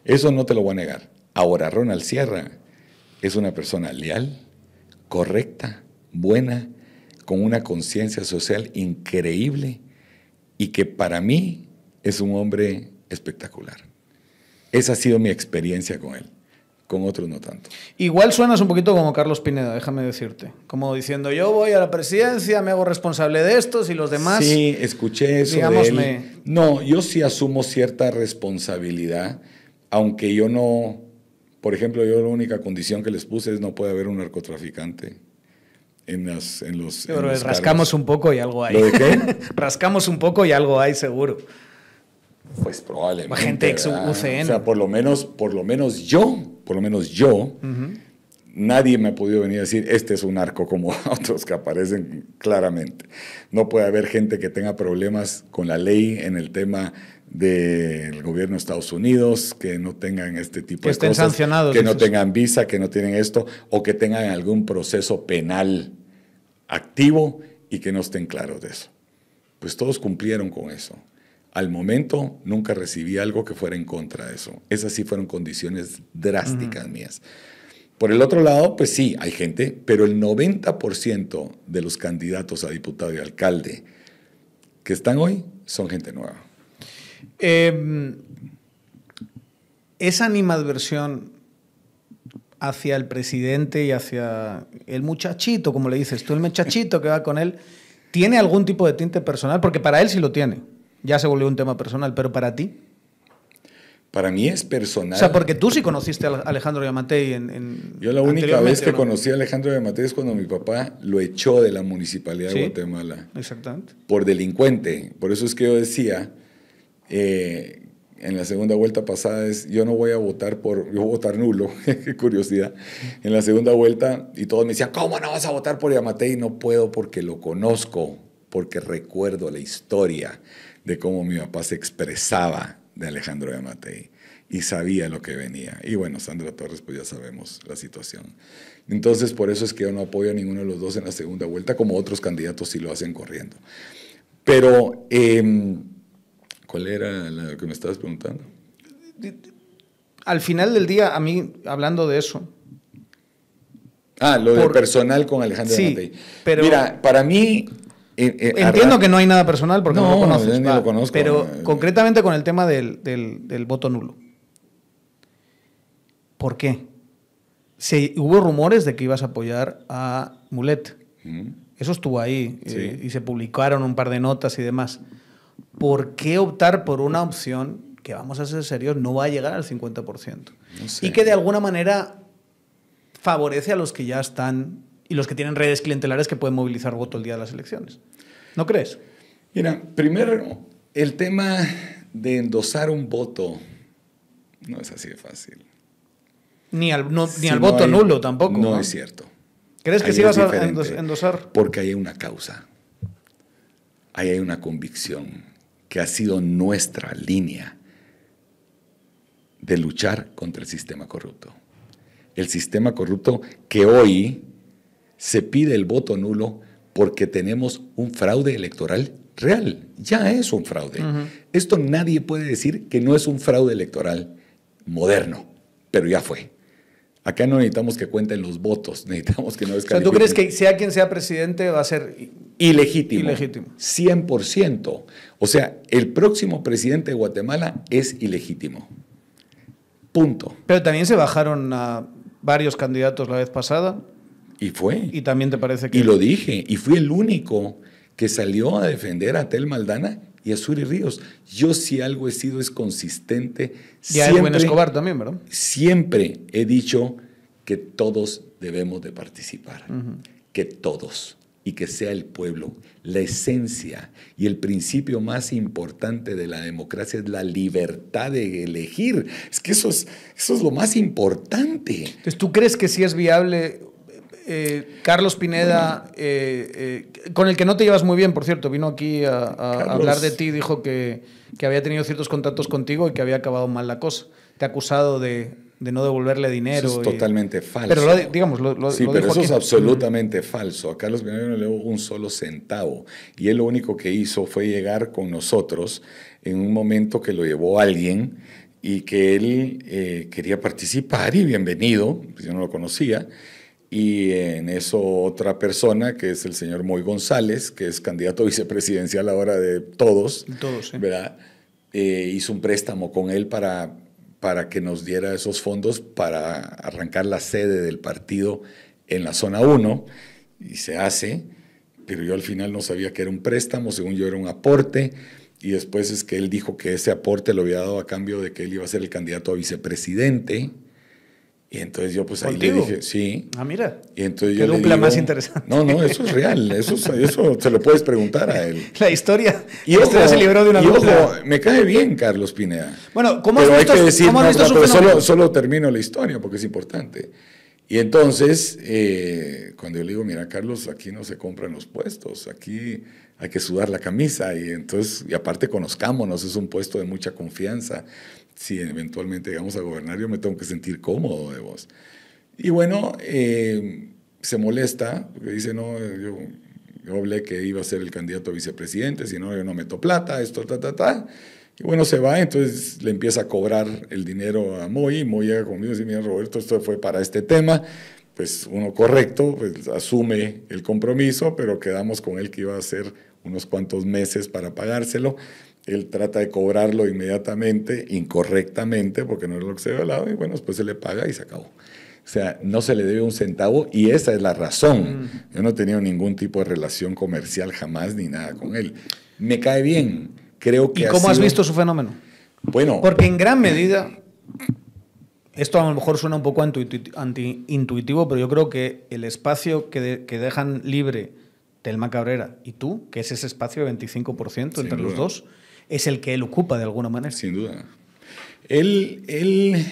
eso no te lo voy a negar. Ahora, Ronald Sierra es una persona leal, correcta, buena, con una conciencia social increíble y que para mí es un hombre espectacular. Esa ha sido mi experiencia con él con otros no tanto. Igual suenas un poquito como Carlos Pineda, déjame decirte. Como diciendo, yo voy a la presidencia, me hago responsable de estos y los demás. Sí, escuché eso. de él. No, yo sí asumo cierta responsabilidad, aunque yo no. Por ejemplo, yo la única condición que les puse es no puede haber un narcotraficante. En, las, en los. pero rascamos un poco y algo hay. ¿Lo de qué? rascamos un poco y algo hay, seguro. Pues probablemente. Gente ex UCN. O sea, por lo menos, por lo menos yo por lo menos yo, nadie me ha podido venir a decir, este es un arco como otros que aparecen claramente. No puede haber gente que tenga problemas con la ley en el tema del gobierno de Estados Unidos, que no tengan este tipo que de estén sancionados, que no tengan visa, que no tienen esto, o que tengan algún proceso penal activo y que no estén claros de eso. Pues todos cumplieron con eso. Al momento nunca recibí algo que fuera en contra de eso. Esas sí fueron condiciones drásticas mías. Por el otro lado, pues sí, hay gente, pero el 90% de los candidatos a diputado y alcalde que están hoy son gente nueva. Eh, esa animadversión hacia el presidente y hacia el muchachito, como le dices tú, el muchachito que va con él, ¿tiene algún tipo de tinte personal? Porque para él sí lo tiene ya se volvió un tema personal, pero para ti. Para mí es personal. O sea, porque tú sí conociste a Alejandro Yamatei en, Yo la única vez que conocí a Alejandro Yamatei es cuando mi papá lo echó de la municipalidad de Guatemala. Exactamente. Por delincuente. Por eso es que yo decía, eh, en la segunda vuelta pasada, es, yo no voy a votar por, yo voy a votar nulo, qué curiosidad. En la segunda vuelta, y todos me decían, ¿cómo no vas a votar por Yamatei? No puedo porque lo conozco, porque recuerdo la historia de cómo mi papá se expresaba de Alejandro de y sabía lo que venía. Y bueno, Sandra Torres, pues ya sabemos la situación. Entonces, por eso es que yo no apoyo a ninguno de los dos en la segunda vuelta, como otros candidatos sí lo hacen corriendo. Pero, em, ¿cuál era lo que me estabas preguntando? Al final del día, a mí, hablando de eso. Ah, lo personal con Alejandro Pero, Mira, para mí, eh, eh, Entiendo que no hay nada personal porque no, lo lo conozco, pero eh. concretamente con el tema del, del, voto nulo. ¿Por qué? hubo rumores de que ibas a apoyar a Mulet. Eso estuvo ahí y se publicaron un par de notas y demás. ¿Por qué optar por una opción que, vamos a ser serios, no va a llegar al 50%? Y que de alguna manera favorece a los que ya están y los que tienen redes clientelares que pueden movilizar voto el día de las elecciones. ¿No crees? Mira, primero, el tema de endosar un voto no es así de fácil. Ni al, no, ni al voto nulo tampoco. No, es cierto. ¿Crees que sí vas a endosar? Porque hay una causa. Ahí hay una convicción que ha sido nuestra línea de luchar contra el sistema corrupto. El sistema corrupto que hoy se pide el voto nulo porque tenemos un fraude electoral real. Ya es un fraude. Esto nadie puede decir que no es un fraude electoral moderno, pero ya fue. Acá no necesitamos que cuenten los votos, necesitamos que no es ¿Tú crees que sea quien sea presidente va a ser ilegítimo? Ilegítimo. 100%. O sea, el próximo presidente de Guatemala es ilegítimo. Punto. Pero también se bajaron a varios candidatos la vez pasada. Y fue. Y también te parece que... Y lo dije, y fui el único que salió a defender a Tel Maldana y a Suri Ríos. Yo si algo he sido es consistente. Y a Edwin Escobar también, ¿verdad? Siempre he dicho que todos debemos de participar, que todos, y que sea el pueblo. La esencia y el principio más importante de la democracia es la libertad de elegir. Es que eso es, eso es lo más importante. Entonces, ¿tú crees que sí es viable eh, Carlos Pineda, eh, eh, con el que no te llevas muy bien, por cierto, vino aquí a, hablar de ti, dijo que, que, había tenido ciertos contactos contigo y que había acabado mal la cosa. Te ha acusado de, no devolverle dinero. Eso es totalmente falso. Pero digamos, lo, sí, pero eso es absolutamente falso. A Carlos Pineda no le dio un solo centavo. Y él lo único que hizo fue llegar con nosotros en un momento que lo llevó alguien y que él quería participar y bienvenido, pues yo no lo conocía y en eso otra persona, que es el señor Moy González, que es candidato a vicepresidencial ahora de todos, ¿verdad? Eh, hizo un préstamo con él para, para que nos diera esos fondos para arrancar la sede del partido en la zona 1, y se hace, pero yo al final no sabía que era un préstamo, según yo era un aporte, y después es que él dijo que ese aporte lo había dado a cambio de que él iba a ser el candidato a vicepresidente, y entonces yo pues ahí le dije, sí. Ah, mira. Y entonces yo un más interesante. No, no, eso es real, eso, eso se lo puedes preguntar a él. La historia. Y ojo, se libró de una y me cae bien Carlos Pineda. Bueno, ¿cómo pero que decir, solo, termino la historia porque es importante. Y entonces, eh, cuando yo le digo, mira Carlos, aquí no se compran los puestos, aquí hay que sudar la camisa y entonces, y aparte conozcámonos, es un puesto de mucha confianza si eventualmente llegamos a gobernar, yo me tengo que sentir cómodo de vos. Y bueno, eh, se molesta, porque dice, no, yo, hablé que iba a ser el candidato a vicepresidente, si no, yo no meto plata, esto, ta, ta, ta. Y bueno, se va, entonces le empieza a cobrar el dinero a Moy, Moy llega conmigo y dice, mira, Roberto, esto fue para este tema. Pues uno correcto, pues asume el compromiso, pero quedamos con él que iba a ser unos cuantos meses para pagárselo. Él trata de cobrarlo inmediatamente, incorrectamente, porque no es lo que se al lado, y bueno, después se le paga y se acabó. O sea, no se le debe un centavo y esa es la razón. Mm. Yo no he tenido ningún tipo de relación comercial jamás ni nada con él. Me cae bien. Creo que ¿Y cómo has visto su fenómeno? Bueno. Porque en gran medida, esto a lo mejor suena un poco antiintuitivo, pero yo creo que el espacio que, dejan libre Telma Cabrera y tú, que es ese espacio de 25% entre los dos, es el que él ocupa de alguna manera. Sin duda. Él, él,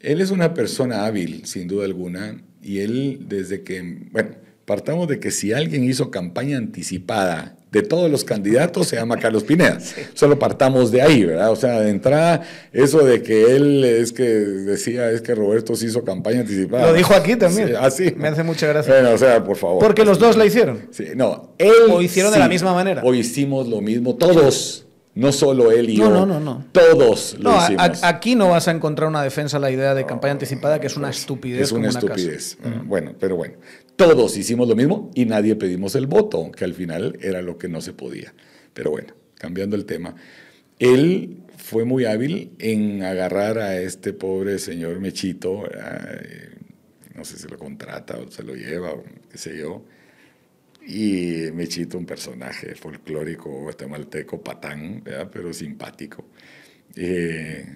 él es una persona hábil, sin duda alguna, y él desde que, bueno, partamos de que si alguien hizo campaña anticipada de todos los candidatos se llama Carlos Pineda. Solo partamos de ahí, ¿verdad? O sea, de entrada, eso de que él es que decía, es que Roberto se hizo campaña anticipada. Lo dijo aquí también. así. Me hace mucha gracia. Bueno, o sea, por favor. Porque los dos la hicieron. Sí, no. Él, o hicieron de la misma manera. O hicimos lo mismo, todos no solo él y yo. No, no, no. Todos lo hicimos. aquí no vas a encontrar una defensa a la idea de campaña anticipada, que es una estupidez. Es una estupidez. Bueno, pero bueno. Todos hicimos lo mismo y nadie pedimos el voto, que al final era lo que no se podía. Pero bueno, cambiando el tema. Él fue muy hábil en agarrar a este pobre señor Mechito. Eh, no sé si lo contrata o se lo lleva o qué sé yo y Mechito, un personaje folclórico guatemalteco, patán, ¿verdad? pero simpático. Eh,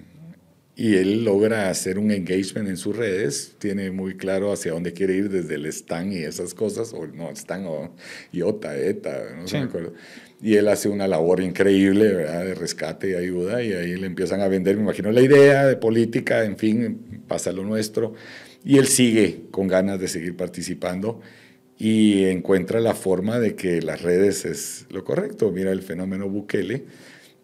y él logra hacer un engagement en sus redes, tiene muy claro hacia dónde quiere ir desde el Stan y esas cosas, o no, Stan o Iota, ETA, no me acuerdo. Y él hace una labor increíble, ¿verdad?, de rescate y ayuda, y ahí le empiezan a vender, me imagino, la idea de política, en fin, pasa lo nuestro. Y él sigue con ganas de seguir participando y encuentra la forma de que las redes es lo correcto. Mira el fenómeno Bukele,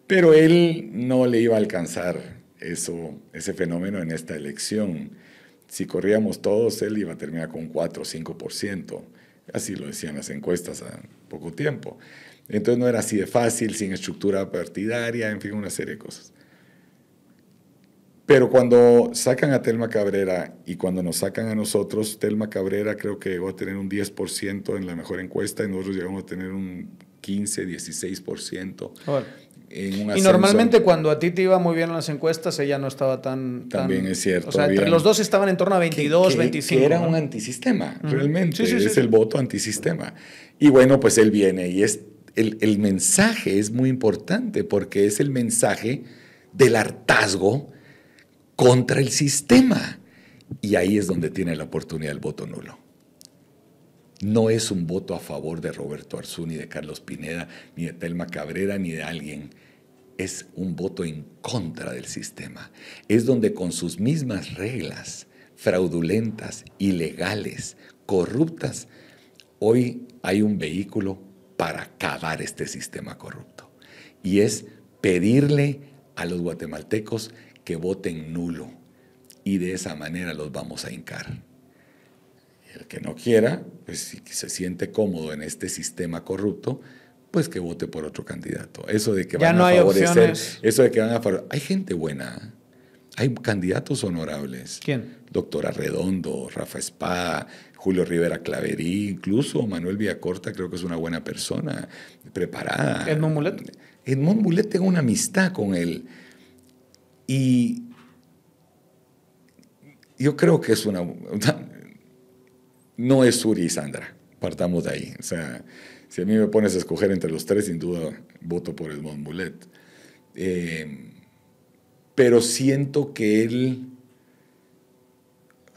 pero él no le iba a alcanzar eso, ese fenómeno en esta elección. Si corríamos todos, él iba a terminar con 4 o 5%. Así lo decían las encuestas hace poco tiempo. Entonces no era así de fácil, sin estructura partidaria, en fin, una serie de cosas. Pero cuando sacan a Telma Cabrera y cuando nos sacan a nosotros, Telma Cabrera creo que llegó a tener un 10% en la mejor encuesta y nosotros llegamos a tener un 15, 16%. y normalmente cuando a ti te iba muy bien en las encuestas, ella no estaba tan... También es cierto. O sea, los dos estaban en torno a 22, 25. Que era un antisistema, realmente. es el voto antisistema. Y bueno, pues él viene y es el mensaje es muy importante porque es el mensaje del hartazgo contra el sistema. Y ahí es donde tiene la oportunidad el voto nulo. No es un voto a favor de Roberto Arzú, de Carlos Pineda, ni de Telma Cabrera, ni de alguien. Es un voto en contra del sistema. Es donde con sus mismas reglas fraudulentas, ilegales, corruptas, hoy hay un vehículo para acabar este sistema corrupto. Y es pedirle a los guatemaltecos que voten nulo y de esa manera los vamos a hincar. El que no quiera, pues si se siente cómodo en este sistema corrupto, pues que vote por otro candidato. Eso de que van a favorecer, eso de que van a Hay gente buena, hay candidatos honorables. ¿Quién? Doctora Redondo, Rafa Espada, Julio Rivera Claverí, incluso Manuel Villacorta, creo que es una buena persona, preparada. Edmond Mulet. Edmond Mulet, tengo una amistad con él. Y yo creo que es una... No es Uri y Sandra, partamos de ahí. O sea, si a mí me pones a escoger entre los tres, sin duda voto por Edmond Mulet. Eh, pero siento que él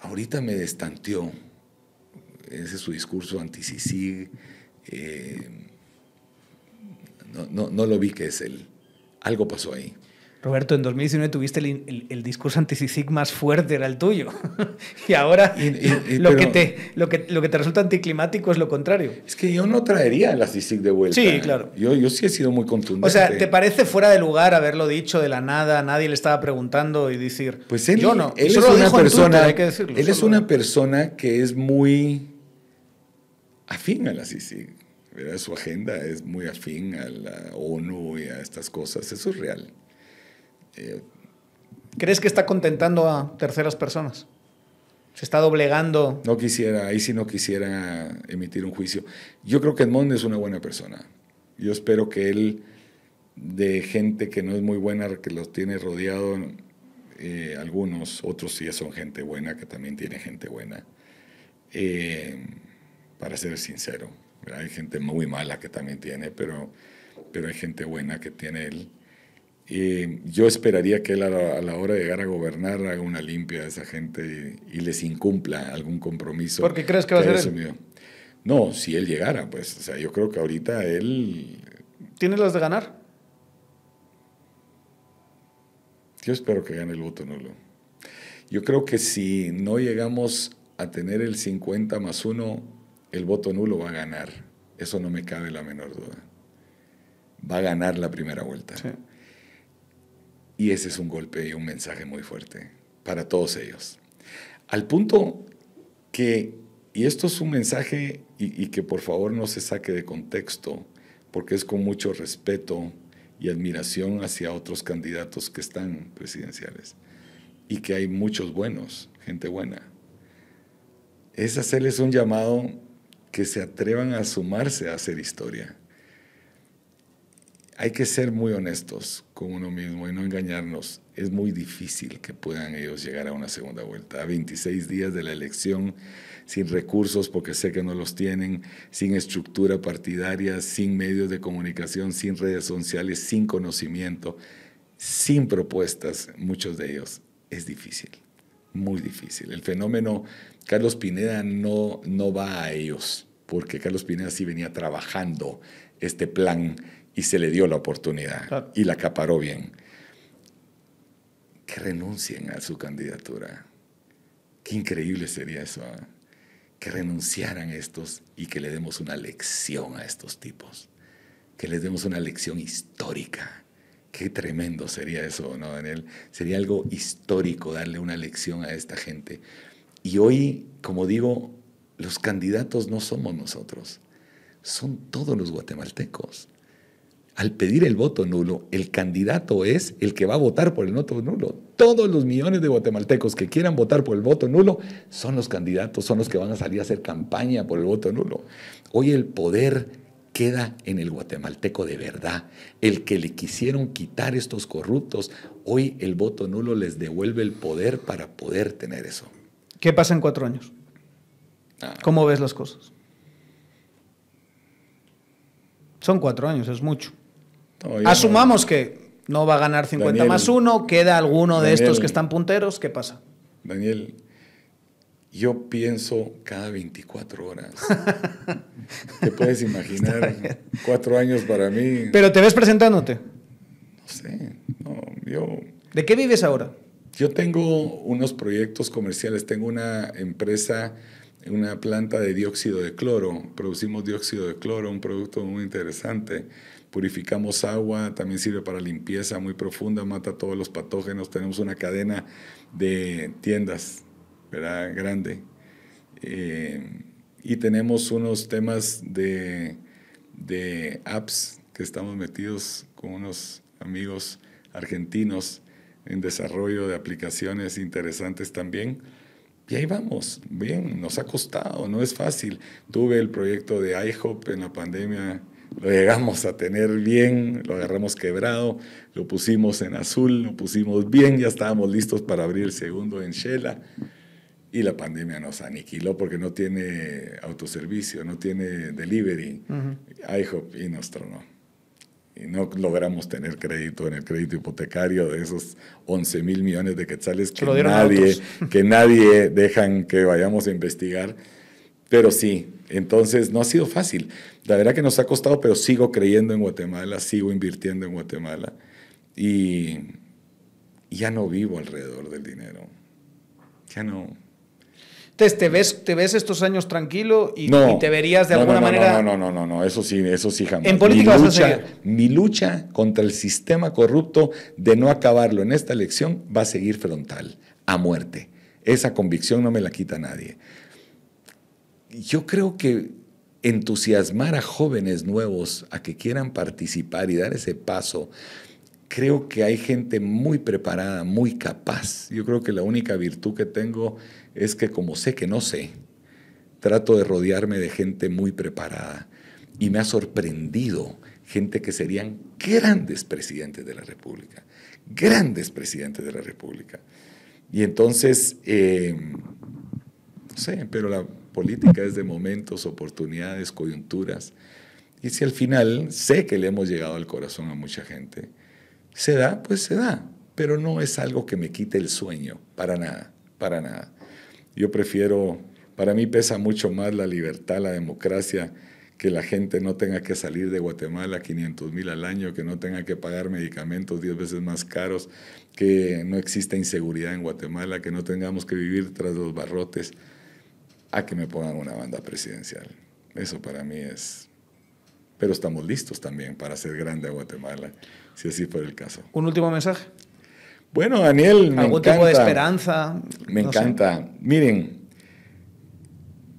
ahorita me destanteó. Ese es su discurso anti eh, no, no, lo vi que es él. Algo pasó ahí. Roberto, en 2019 tuviste el, discurso anti discurso más fuerte, era el tuyo. y ahora lo, que te, lo, lo que te resulta anticlimático es lo contrario. Es que yo no traería la CICIC de vuelta. Sí, claro. Yo, sí he sido muy contundente. O sea, ¿te parece fuera de lugar haberlo dicho de la nada? Nadie le estaba preguntando y decir. Pues él, yo no. Él es una persona. que Él es una persona que es muy afín a la CICIG. Su agenda es muy afín a la ONU y a estas cosas. Eso es real. Eh, ¿Crees que está contentando a terceras personas? Se está doblegando. No quisiera, ahí sí no quisiera emitir un juicio. Yo creo que Edmond es una buena persona. Yo espero que él, de gente que no es muy buena, que los tiene rodeado, eh, algunos, otros sí son gente buena, que también tiene gente buena. Eh, para ser sincero, hay gente muy mala que también tiene, pero, pero hay gente buena que tiene él yo esperaría que él a la, hora de llegar a gobernar haga una limpia a esa gente y, les incumpla algún compromiso. ¿Por qué crees que va a ser él? No, si él llegara, pues, o sea, yo creo que ahorita él... ¿Tiene las de ganar? Yo espero que gane el voto nulo. Yo creo que si no llegamos a tener el 50 más 1, el voto nulo va a ganar. Eso no me cabe la menor duda. Va a ganar la primera vuelta. Sí. Y ese es un golpe y un mensaje muy fuerte para todos ellos. Al punto que, y esto es un mensaje y, que por favor no se saque de contexto, porque es con mucho respeto y admiración hacia otros candidatos que están presidenciales y que hay muchos buenos, gente buena. Es hacerles un llamado que se atrevan a sumarse a hacer historia hay que ser muy honestos con uno mismo y no engañarnos. Es muy difícil que puedan ellos llegar a una segunda vuelta. A 26 días de la elección, sin recursos porque sé que no los tienen, sin estructura partidaria, sin medios de comunicación, sin redes sociales, sin conocimiento, sin propuestas, muchos de ellos. Es difícil, muy difícil. El fenómeno Carlos Pineda no, no va a ellos, porque Carlos Pineda sí venía trabajando este plan y se le dio la oportunidad y la acaparó bien. Que renuncien a su candidatura. Qué increíble sería eso. ¿ah? Que renunciaran estos y que le demos una lección a estos tipos. Que les demos una lección histórica. Qué tremendo sería eso, ¿no, Daniel? Sería algo histórico darle una lección a esta gente. Y hoy, como digo, los candidatos no somos nosotros, son todos los guatemaltecos al pedir el voto nulo, el candidato es el que va a votar por el voto nulo. Todos los millones de guatemaltecos que quieran votar por el voto nulo son los candidatos, son los que van a salir a hacer campaña por el voto nulo. Hoy el poder queda en el guatemalteco de verdad. El que le quisieron quitar estos corruptos, hoy el voto nulo les devuelve el poder para poder tener eso. ¿Qué pasa en cuatro años? Ah. ¿Cómo ves las cosas? Son cuatro años, es mucho. Pues, Asumamos que no va a ganar 50 más 1, queda alguno de estos que están punteros, ¿qué pasa? Daniel, yo pienso cada 24 horas. te puedes imaginar, cuatro años para mí. Pero te ves presentándote. No sé, yo... ¿De qué vives ahora? Yo tengo unos proyectos comerciales, tengo una empresa, una planta de dióxido de cloro, producimos dióxido de cloro, un producto muy interesante purificamos agua, también sirve para limpieza muy profunda, mata todos los patógenos, tenemos una cadena de tiendas, ¿verdad? Grande. Eh, y tenemos unos temas de, de apps que estamos metidos con unos amigos argentinos en desarrollo de aplicaciones interesantes también. Y ahí vamos, bien, nos ha costado, no es fácil. Tuve el proyecto de IHOP en la pandemia, lo llegamos a tener bien, lo agarramos quebrado, lo pusimos en azul, lo pusimos bien, ya estábamos listos para abrir el segundo en Shela. Y la pandemia nos aniquiló porque no tiene autoservicio, no tiene delivery, IHOP y nos tronó. Y no logramos tener crédito en el crédito hipotecario de esos 11 mil millones de quetzales que nadie, que nadie dejan que vayamos a investigar. Pero sí, entonces no ha sido fácil. La verdad que nos ha costado, pero sigo creyendo en Guatemala, sigo invirtiendo en Guatemala y ya no vivo alrededor del dinero. Ya no. Entonces, ¿te ves, te ves estos años tranquilo y, te verías de alguna manera? No, no, no, no, eso sí, eso sí jamás. En política mi lucha, Mi lucha contra el sistema corrupto de no acabarlo en esta elección va a seguir frontal, a muerte. Esa convicción no me la quita nadie. Yo creo que entusiasmar a jóvenes nuevos a que quieran participar y dar ese paso. Creo que hay gente muy preparada, muy capaz. Yo creo que la única virtud que tengo es que como sé que no sé, trato de rodearme de gente muy preparada. Y me ha sorprendido gente que serían grandes presidentes de la República, grandes presidentes de la República. Y entonces, eh, no sé, pero la, política es de momentos, oportunidades, coyunturas. Y si al final sé que le hemos llegado al corazón a mucha gente, se da, pues se da. Pero no es algo que me quite el sueño, para nada, para nada. Yo prefiero, para mí pesa mucho más la libertad, la democracia, que la gente no tenga que salir de Guatemala 500 mil al año, que no tenga que pagar medicamentos 10 veces más caros, que no exista inseguridad en Guatemala, que no tengamos que vivir tras los barrotes a que me pongan una banda presidencial. Eso para mí es... Pero estamos listos también para ser grande a Guatemala, si así fue el caso. ¿Un último mensaje? Bueno, Daniel, me ¿Algún encanta, tipo de esperanza? Me encanta. Miren,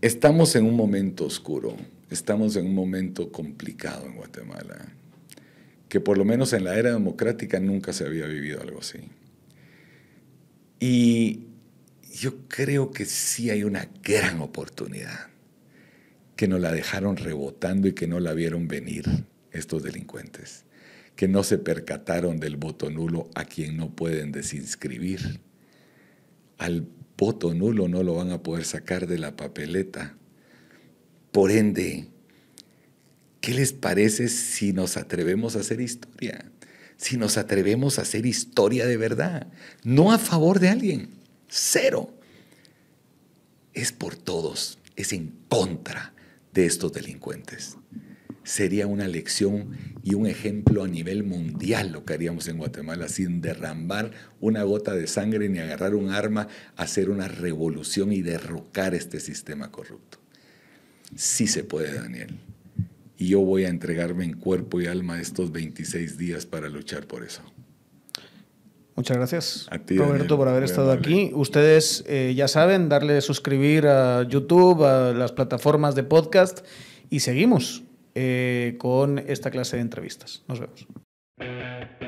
estamos en un momento oscuro, estamos en un momento complicado en Guatemala, que por lo menos en la era democrática nunca se había vivido algo así. Y yo creo que sí hay una gran oportunidad que nos la dejaron rebotando y que no la vieron venir estos delincuentes, que no se percataron del voto nulo a quien no pueden desinscribir. Al voto nulo no lo van a poder sacar de la papeleta. Por ende, ¿qué les parece si nos atrevemos a hacer historia? Si nos atrevemos a hacer historia de verdad, no a favor de alguien cero. Es por todos, es en contra de estos delincuentes. Sería una lección y un ejemplo a nivel mundial lo que haríamos en Guatemala sin derramar una gota de sangre ni agarrar un arma, hacer una revolución y derrocar este sistema corrupto. Sí se puede, Daniel. Y yo voy a entregarme en cuerpo y alma estos 26 días para luchar por eso. Muchas gracias, Roberto, por haber estado aquí. Ustedes eh, ya saben, darle suscribir a YouTube, a las plataformas de podcast y seguimos eh, con esta clase de entrevistas. Nos vemos.